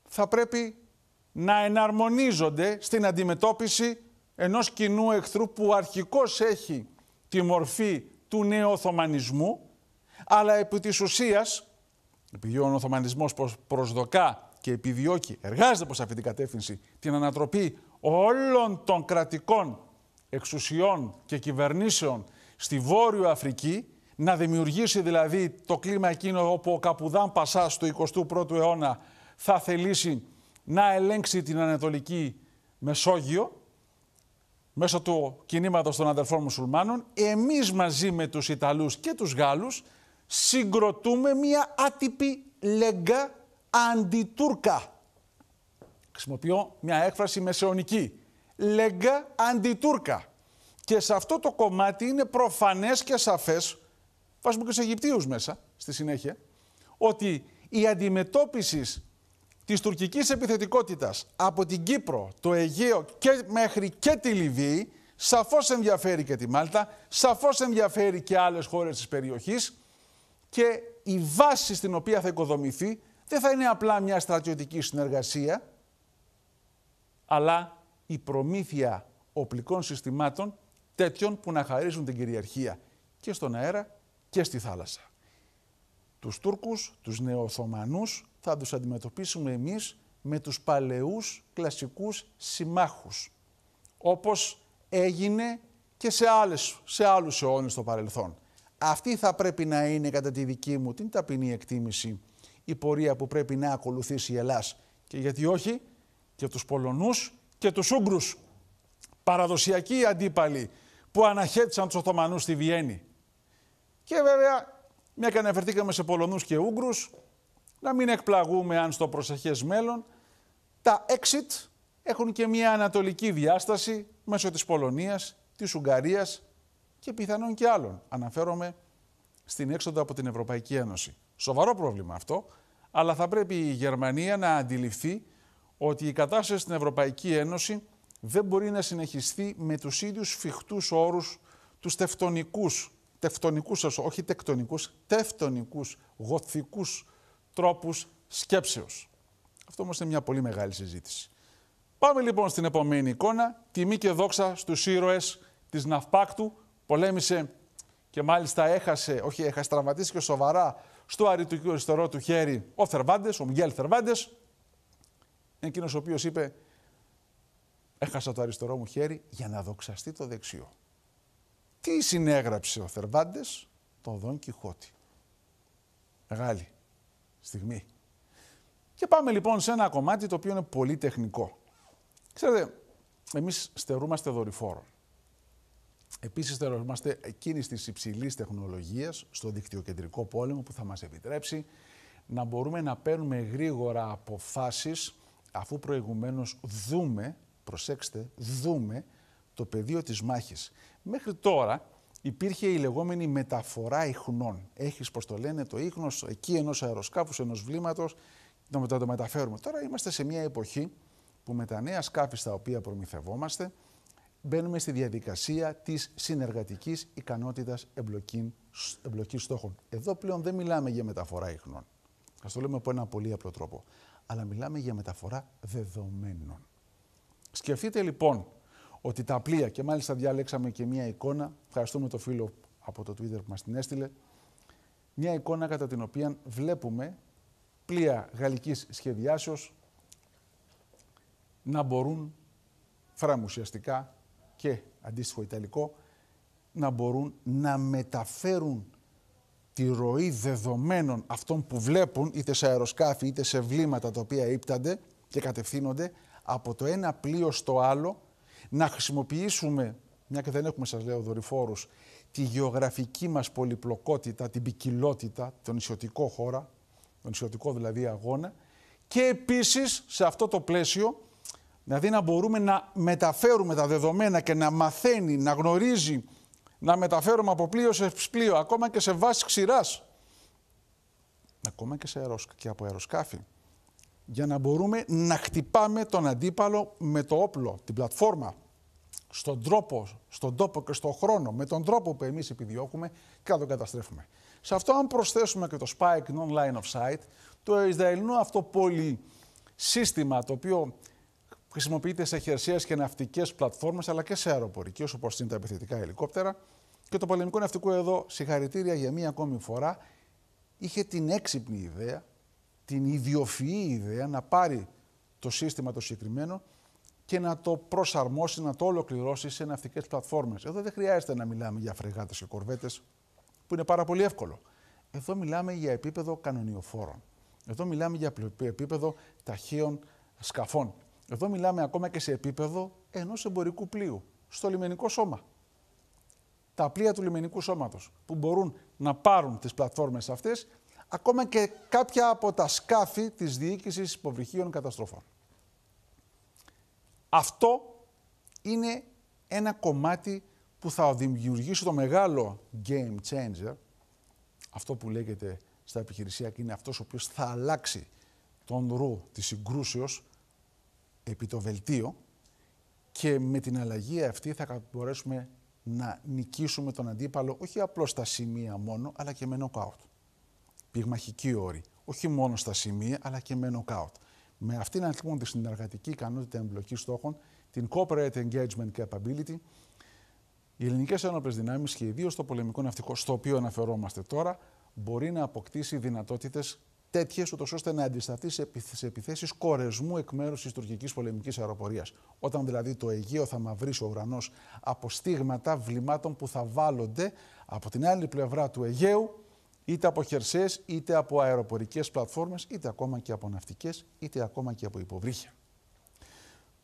θα πρέπει να εναρμονίζονται στην αντιμετώπιση ενός κοινού εχθρού που αρχικώς έχει τη μορφή του νεοοθωμανισμού, αλλά επί της ουσίας, επειδή ο Οθωμανισμός προσδοκά και επιδιώκει, εργάζεται προς αυτή την κατεύθυνση, την ανατροπή όλων των κρατικών εξουσιών και κυβερνήσεων στη Βόρειο Αφρική, να δημιουργήσει δηλαδή το κλίμα εκείνο όπου ο Καπουδάν Πασά του 21ου αιώνα θα θελήσει να ελέγξει την Ανατολική Μεσόγειο μέσω του κινήματος των αδερφών μουσουλμάνων, εμείς μαζί με τους Ιταλούς και τους Γάλλους συγκροτούμε μία άτυπη λέγκα αντιτούρκα. Χρησιμοποιώ μια έκφραση μεσαιωνική. Λεγκα αντιτούρκα. Και σε αυτό το κομμάτι είναι προφανές και σαφές, βάζουμε και τους Αιγυπτίους μέσα στη συνέχεια, ότι η αντιμετώπιση της τουρκικής επιθετικότητας από την Κύπρο, το Αιγαίο και μέχρι και τη Λιβύη, σαφώς ενδιαφέρει και τη Μάλτα, σαφώς ενδιαφέρει και άλλες χώρες της περιοχής και η βάση στην οποία θα οικοδομηθεί δεν θα είναι απλά μια στρατιωτική συνεργασία, αλλά η προμήθεια οπλικών συστημάτων τέτοιων που να χαρίζουν την κυριαρχία και στον αέρα και στη θάλασσα. Τους Τούρκους, τους Νεοοθωμανούς θα τους αντιμετωπίσουμε εμείς με τους παλαιούς κλασικούς συμμάχους, όπως έγινε και σε, άλλες, σε άλλους αιώνες στο παρελθόν. Αυτή θα πρέπει να είναι κατά τη δική μου την ταπεινή εκτίμηση η πορεία που πρέπει να ακολουθήσει η Ελλάς και γιατί όχι και τους Πολωνούς και τους Ούγγρους, παραδοσιακοί αντίπαλοι που αναχέτησαν τους Οθωμανούς στη Βιέννη. Και βέβαια, μια και αναφερθήκαμε σε Πολωνούς και Ούγγρους, να μην εκπλαγούμε αν στο προσεχές μέλλον, τα exit έχουν και μια ανατολική διάσταση μέσω της Πολωνίας, της Ουγγαρίας και πιθανόν και άλλων. Αναφέρομαι στην έξοδο από την Ευρωπαϊκή Ένωση. Σοβαρό πρόβλημα αυτό, αλλά θα πρέπει η Γερμανία να αντιληφθεί ότι η κατάσταση στην Ευρωπαϊκή Ένωση δεν μπορεί να συνεχιστεί με τους ίδιους φιχτούς όρους, τους τεφτονικούς, τεφτονικούς όχι τεκτονικούς, τεφτονικούς, γοθικούς τρόπους σκέψεως. Αυτό όμως είναι μια πολύ μεγάλη συζήτηση. Πάμε λοιπόν στην επόμενη εικόνα. Τιμή και δόξα στους ήρωες της Ναυπάκτου. Πολέμησε και μάλιστα έχασε, όχι έχασε, τραυματίστηκε σοβαρά στο αριστερό του χέρι ο Θερβάντες, ο Μιγγέλ Θερβάντες εκείνος ο οποίος είπε, Έχασα το αριστερό μου χέρι για να δοξαστεί το δεξιό. Τι συνέγραψε ο Θερβάντες, τον Δον Κιχώτη. Μεγάλη στιγμή. Και πάμε λοιπόν σε ένα κομμάτι το οποίο είναι πολύ τεχνικό. Ξέρετε, εμείς στερούμαστε δορυφόρων. Επίσης στερούμαστε εκείνης της υψηλής τεχνολογίας στο δικτυοκεντρικό πόλεμο που θα μας επιτρέψει να μπορούμε να παίρνουμε γρήγορα αποφάσεις αφού προηγουμένως δούμε, προσέξτε, δούμε το πεδίο της μάχης. Μέχρι τώρα υπήρχε η λεγόμενη μεταφορά ιχνών. Έχεις, πως το λένε, το ίχνος εκεί ενός αεροσκάφους, ενός βλήματος, να το μεταφέρουμε. Τώρα είμαστε σε μια εποχή που με τα νέα σκάφη στα οποία προμηθευόμαστε, μπαίνουμε στη διαδικασία της συνεργατικής ικανότητας εμπλοκή, εμπλοκής στόχων. Εδώ πλέον δεν μιλάμε για μεταφορά ιχνών. Ας το λέμε από ένα πολύ απλό τρόπο αλλά μιλάμε για μεταφορά δεδομένων. Σκεφτείτε λοιπόν ότι τα πλοία, και μάλιστα διάλεξαμε και μία εικόνα, ευχαριστούμε το φίλο από το Twitter που μας την έστειλε, μία εικόνα κατά την οποία βλέπουμε πλοία γαλλικής σχεδιάσεως να μπορούν φραμουσιαστικά και αντίστοιχο ιταλικό, να μπορούν να μεταφέρουν τη ροή δεδομένων αυτών που βλέπουν είτε σε αεροσκάφη είτε σε βλήματα τα οποία ύπτανται και κατευθύνονται από το ένα πλοίο στο άλλο να χρησιμοποιήσουμε, μια και δεν έχουμε σας λέω δορυφόρους, τη γεωγραφική μας πολυπλοκότητα, την ποικιλότητα, τον ισιωτικό χώρα, τον ισιωτικό δηλαδή αγώνα και επίσης σε αυτό το πλαίσιο δηλαδή να μπορούμε να μεταφέρουμε τα δεδομένα και να μαθαίνει, να γνωρίζει να μεταφέρουμε από πλοίο σε πλοίο, ακόμα και σε βάση ξηράς. Ακόμα και, σε αεροσκ... και από αεροσκάφη. Για να μπορούμε να χτυπάμε τον αντίπαλο με το όπλο, την πλατφόρμα, στον τρόπο, στον τόπο και στον χρόνο, με τον τρόπο που εμείς επιδιώκουμε και να τον καταστρέφουμε. Σε αυτό αν προσθέσουμε και το Spike Non-Line of Sight, το Ισραηλινό αυτό πολύ σύστημα το οποίο που χρησιμοποιείται σε χερσαίες και ναυτικές πλατφόρμες αλλά και σε αεροπορικέ, όπω είναι τα επιθετικά ελικόπτερα. Και το πολεμικό ναυτικό εδώ, συγχαρητήρια για μία ακόμη φορά, είχε την έξυπνη ιδέα, την ιδιοφυή ιδέα να πάρει το σύστημα το συγκεκριμένο και να το προσαρμόσει, να το ολοκληρώσει σε ναυτικές πλατφόρμες. Εδώ δεν χρειάζεται να μιλάμε για φρεγάτες και κορβέτες, που είναι πάρα πολύ εύκολο. Εδώ μιλάμε για επίπεδο κανονιοφόρων. Εδώ μιλάμε για επίπεδο ταχύων σκαφών. Εδώ μιλάμε ακόμα και σε επίπεδο ενός εμπορικού πλοίου, στο λιμενικό σώμα. Τα πλοία του λιμενικού σώματος που μπορούν να πάρουν τις πλατφόρμες αυτές, ακόμα και κάποια από τα σκάφη της διοίκησης υποβρυχίων καταστροφών. Αυτό είναι ένα κομμάτι που θα δημιουργήσει το μεγάλο game changer, αυτό που λέγεται στα και είναι αυτός ο οποίος θα αλλάξει τον ρου της συγκρούσεως επί το βελτίο και με την αλλαγή αυτή θα μπορέσουμε να νικήσουμε τον αντίπαλο όχι απλώς στα σημεία μόνο, αλλά και με νοκάουτ. Πυγμαχική όρη. Όχι μόνο στα σημεία, αλλά και με νοκάουτ. Με αυτήν λοιπόν τη συνεργατική ικανότητα εμπλοκή στόχων, την corporate engagement capability, οι ελληνικές ένοπλες δυνάμεις και ιδίως το πολεμικό ναυτικό, στο οποίο αναφερόμαστε τώρα, μπορεί να αποκτήσει δυνατότητες τέτοιες, ούτως ώστε να αντισταθεί σε επιθέσεις κορεσμού εκ μέρους της τουρκικής πολεμικής αεροπορίας. Όταν δηλαδή το Αιγαίο θα μαυρίσει ο ουρανός από στίγματα βλημάτων που θα βάλλονται από την άλλη πλευρά του Αιγαίου, είτε από χερσαίες, είτε από αεροπορικές πλατφόρμες, είτε ακόμα και από ναυτικές, είτε ακόμα και από υποβρύχια.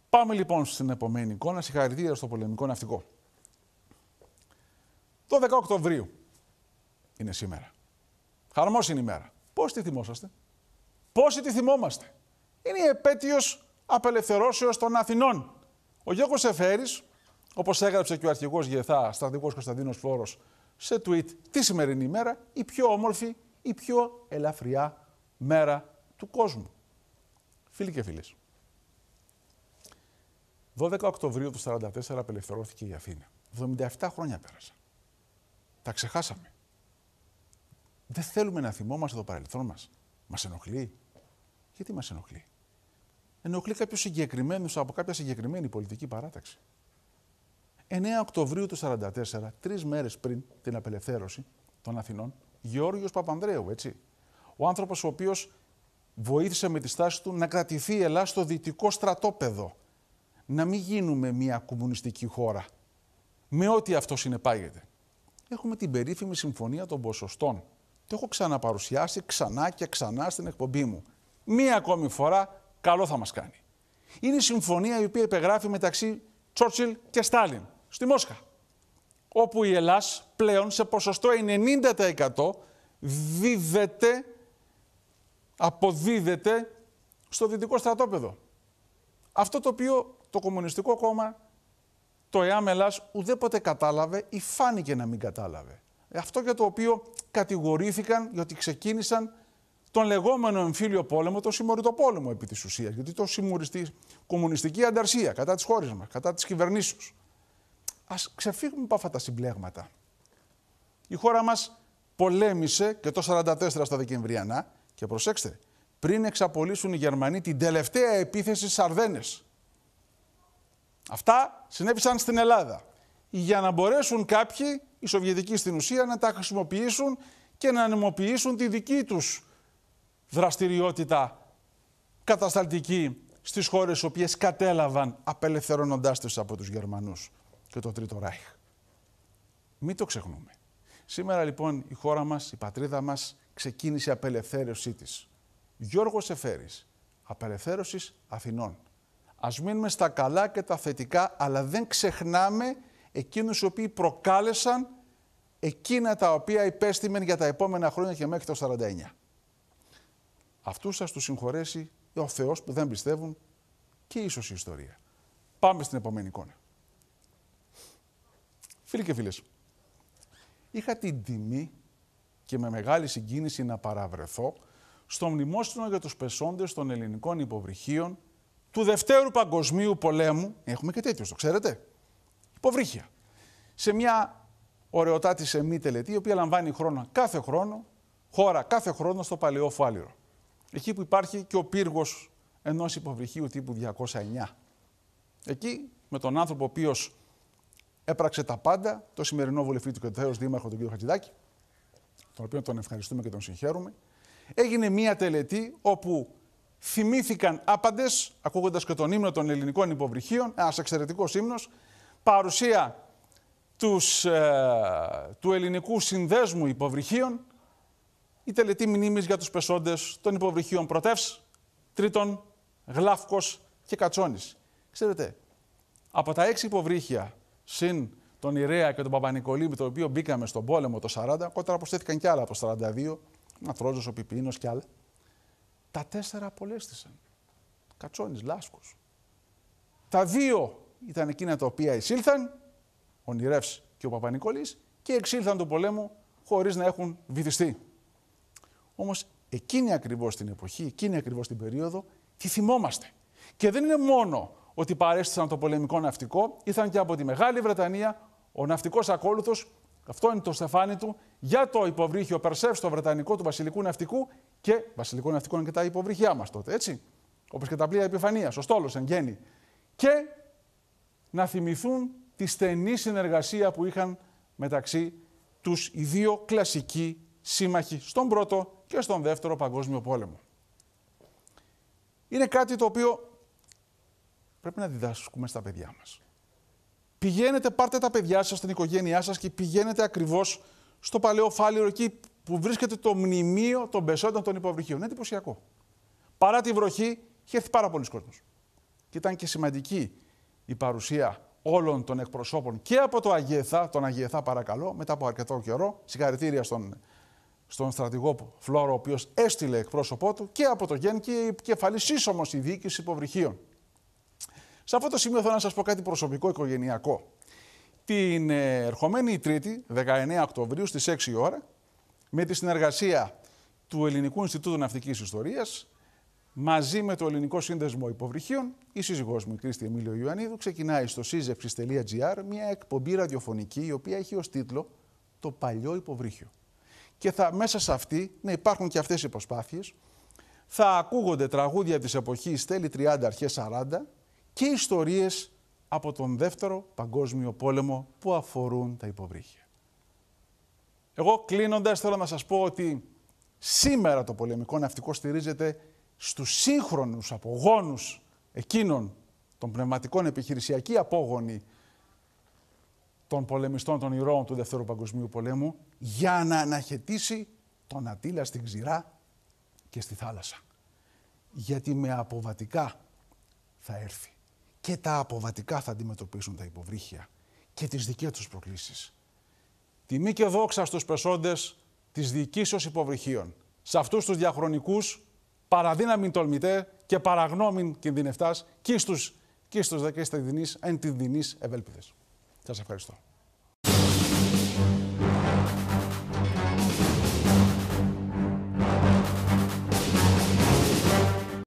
Πάμε λοιπόν στην επομένη εικόνα. Συγχαρητήρια στο πολεμικό ναυτικό. Το 10 Οκτωβρίου είναι σήμερα. η μέρα. Πώς τη θυμόσαστε. Πόσοι τη θυμόμαστε. Είναι η επέτειος απελευθερώσεως των Αθηνών. Ο Γιώργος Εφέρης, όπως έγραψε και ο αρχηγός Γεθά, στρατηγός Κωνσταντίνος Φλόρος, σε tweet τη σημερινή ημέρα, η πιο όμορφη, η πιο ελαφριά μέρα του κόσμου. Φίλοι και φίλες, 12 Οκτωβρίου του 1944 απελευθερώθηκε η Αθήνα. 77 χρόνια πέρασαν. Τα ξεχάσαμε. Δεν θέλουμε να θυμόμαστε το παρελθόν μας. Μας ενοχλεί. Γιατί μας ενοχλεί. Ενοχλεί κάποιου συγκεκριμένου από κάποια συγκεκριμένη πολιτική παράταξη. 9 Οκτωβρίου του 1944, τρεις μέρες πριν την απελευθέρωση των Αθηνών, Γεώργιος Παπανδρέου, έτσι. Ο άνθρωπος ο οποίος βοήθησε με τη στάση του να κρατηθεί η Ελλάδα στο δυτικό στρατόπεδο. Να μην γίνουμε μια κομμουνιστική χώρα. Με ό,τι αυτό συνεπάγεται. Έχουμε την περίφημη συμφωνία των ποσοστών το έχω ξαναπαρουσιάσει ξανά και ξανά στην εκπομπή μου. Μία ακόμη φορά καλό θα μας κάνει. Είναι η συμφωνία η οποία υπεγράφει μεταξύ Τσόρτσιλ και Στάλιν στη Μόσχα. Όπου η Ελλάς πλέον σε ποσοστό 90% δίδεται, αποδίδεται στο δυτικό στρατόπεδο. Αυτό το οποίο το Κομμουνιστικό Κόμμα, το ΕΑΜ Ελλάς, ουδέποτε κατάλαβε ή φάνηκε να μην κατάλαβε αυτό για το οποίο κατηγορήθηκαν γιατί ξεκίνησαν τον λεγόμενο εμφύλιο πόλεμο, το συμμοριτό πόλεμο επί της ουσίας. Γιατί το συμμοριστή κομμουνιστική ανταρσία κατά της χώρας μας, κατά της κυβερνήσεως. Ας ξεφύγουμε από αυτά τα συμπλέγματα. Η χώρα μας πολέμησε και το 44 στα Δεκεμβριανά και προσέξτε, πριν εξαπολύσουν οι Γερμανοί την τελευταία επίθεση στις Αρδένες. Αυτά συνέβησαν στην Ελλάδα. Για να μπορέσουν κάποιοι οι Σοβιετικοί στην ουσία να τα χρησιμοποιήσουν και να ανεμοποιήσουν τη δική τους δραστηριότητα κατασταλτική στις χώρες οι οποίες κατέλαβαν απελευθερώνοντάς τους από τους Γερμανούς και το Τρίτο Ράιχ. Μην το ξεχνούμε. Σήμερα λοιπόν η χώρα μας, η πατρίδα μας ξεκίνησε η απελευθέρωσή της. Γιώργος Εφέρης, απελευθέρωσης Αθηνών. Ας μείνουμε στα καλά και τα θετικά, αλλά δεν ξεχνάμε εκείνους οι οποίοι προκάλεσαν εκείνα τα οποία υπέστημεν για τα επόμενα χρόνια και μέχρι το 49. Αυτούς σας τους συγχωρέσει ο Θεός που δεν πιστεύουν και ίσως η ιστορία. Πάμε στην επόμενη εικόνα. Φίλοι και φίλες, είχα την τιμή και με μεγάλη συγκίνηση να παραβρεθώ στο μνημόσυνο για τους πεσόντες των ελληνικών υποβρυχίων του Δευτέρου Παγκοσμίου Πολέμου. Έχουμε και τέτοιος, το ξέρετε. Υποβρύχια. Σε μια ωραιοτάτη σε μη τελετή, η οποία λαμβάνει χρόνο κάθε χρόνο, χώρα κάθε χρόνο στο Παλαιό Φάληρο. Εκεί που υπάρχει και ο πύργος ενός υποβρυχίου τύπου 209. Εκεί με τον άνθρωπο ο οποίος έπραξε τα πάντα, το σημερινό βουλευτή του και δήμαρχο τον κ. Χατζηδάκη, τον οποίο τον ευχαριστούμε και τον συγχαίρουμε, έγινε μία τελετή όπου θυμήθηκαν άπαντες, ακούγοντας και τον ύμνο των ελληνικών υποβρυχίων, ένας εξαιρετικός ύμνος, παρουσία τους, ε, του ελληνικού συνδέσμου υποβρυχίων η τελετή μνήμης για τους πεσόντες των υποβρυχίων Πρωτεύς, Τρίτον, Γλάφκος και Κατσόνης. Ξέρετε, από τα έξι υποβρύχια, συν τον Ιρέα και τον παπα με το οποίο μπήκαμε στον πόλεμο το 40, κότερα προσθέθηκαν κι άλλα από το 42, Μαθρόζος, ο Πιπίνος κι άλλα, τα τέσσερα απολέστησαν. Κατσόνης, Λάσκος. Τα δύο ήταν εκείνα τα οποία εισήλθαν, ο Νιρεύς και ο Παπανικολής και εξήλθαν του πολέμου χωρίς να έχουν βυθιστεί. Όμως εκείνη ακριβώς την εποχή, εκείνη ακριβώς την περίοδο, τη θυμόμαστε. Και δεν είναι μόνο ότι παρέστησαν το πολεμικό ναυτικό, ήρθαν και από τη Μεγάλη Βρετανία ο ναυτικός ακόλουθος, αυτό είναι το στεφάνι του, για το υποβρύχιο Περσεύ στο Βρετανικό του Βασιλικού Ναυτικού και Βασιλικό Ναυτικό είναι και τα υποβρύχια μας τότε, έτσι. Όπως και τα πλοία επιφανίας, ο στόλος εν γέννη. Και να θυμηθούν τη στενή συνεργασία που είχαν μεταξύ τους οι δύο κλασικοί σύμμαχοι στον Πρώτο και στον Δεύτερο Παγκόσμιο Πόλεμο. Είναι κάτι το οποίο πρέπει να διδάσκουμε στα παιδιά μας. Πηγαίνετε, πάρτε τα παιδιά σας, στην οικογένειά σας και πηγαίνετε ακριβώς στο Παλαιό Φάλιρο εκεί που βρίσκεται το μνημείο των πεσόντων των υποβρυχίων. Είναι εντυπωσιακό. Παρά τη βροχή, είχε έρθει πάρα πολλοί κόσμος. Και ήταν και σημαντική η παρουσία όλων των εκπροσώπων και από το Αγιεθά, τον Αγιεθά παρακαλώ, μετά από αρκετό καιρό, συγχαρητήρια στον, στον στρατηγό Φλόρο, ο οποίος έστειλε εκπρόσωπό του, και από το Γεν και η κεφαλή σύσσωμος η διοίκηση υποβρυχίων. Σε αυτό το σημείο θέλω να σας πω κάτι προσωπικό οικογενειακό. Την ε, ερχομένη Τρίτη, 19 Οκτωβρίου, στις 6 ώρα, με τη συνεργασία του Ελληνικού Ινστιτούτου Ναυτικής Ιστορίας, Μαζί με το Ελληνικό Σύνδεσμο Υποβρυχίων, η σύζυγός μου, η Κρίστη Εμίλιο Ιωαννίδου, ξεκινάει στο σύζευξης.gr μια εκπομπή ραδιοφωνική, η οποία έχει ως τίτλο «Το παλιό υποβρύχιο». Και θα, μέσα σε αυτή, να υπάρχουν και αυτές οι προσπάθειες, θα ακούγονται τραγούδια της εποχής τέλη 30, αρχές 40 και ιστορίες από τον Δεύτερο Παγκόσμιο Πόλεμο που αφορούν τα υποβρύχια. Εγώ κλείνοντας θέλω να σας πω ότι σήμερα το πολεμικό ναυτικό στηρίζεται στους σύγχρονους απογόνους εκείνων των πνευματικών επιχειρησιακοί απόγονοι των πολεμιστών των ηρώων του Δεύτερου Παγκοσμίου Πολέμου για να αναχαιτήσει τον Ατήλα στην ξηρά και στη θάλασσα. Γιατί με αποβατικά θα έρθει. Και τα αποβατικά θα αντιμετωπίσουν τα υποβρύχια και τις δικές τους προκλήσεις. Τιμή και δόξα στους πεσόντες της διοικήσεως υποβρυχίων. Σε αυτούς τους διαχρονικούς παραδύναμιν τολμητέ και παραγνώμην κινδυνευτάς και στους, και στους δεκαίστα δινείς, ευέλπιδες. Σας ευχαριστώ.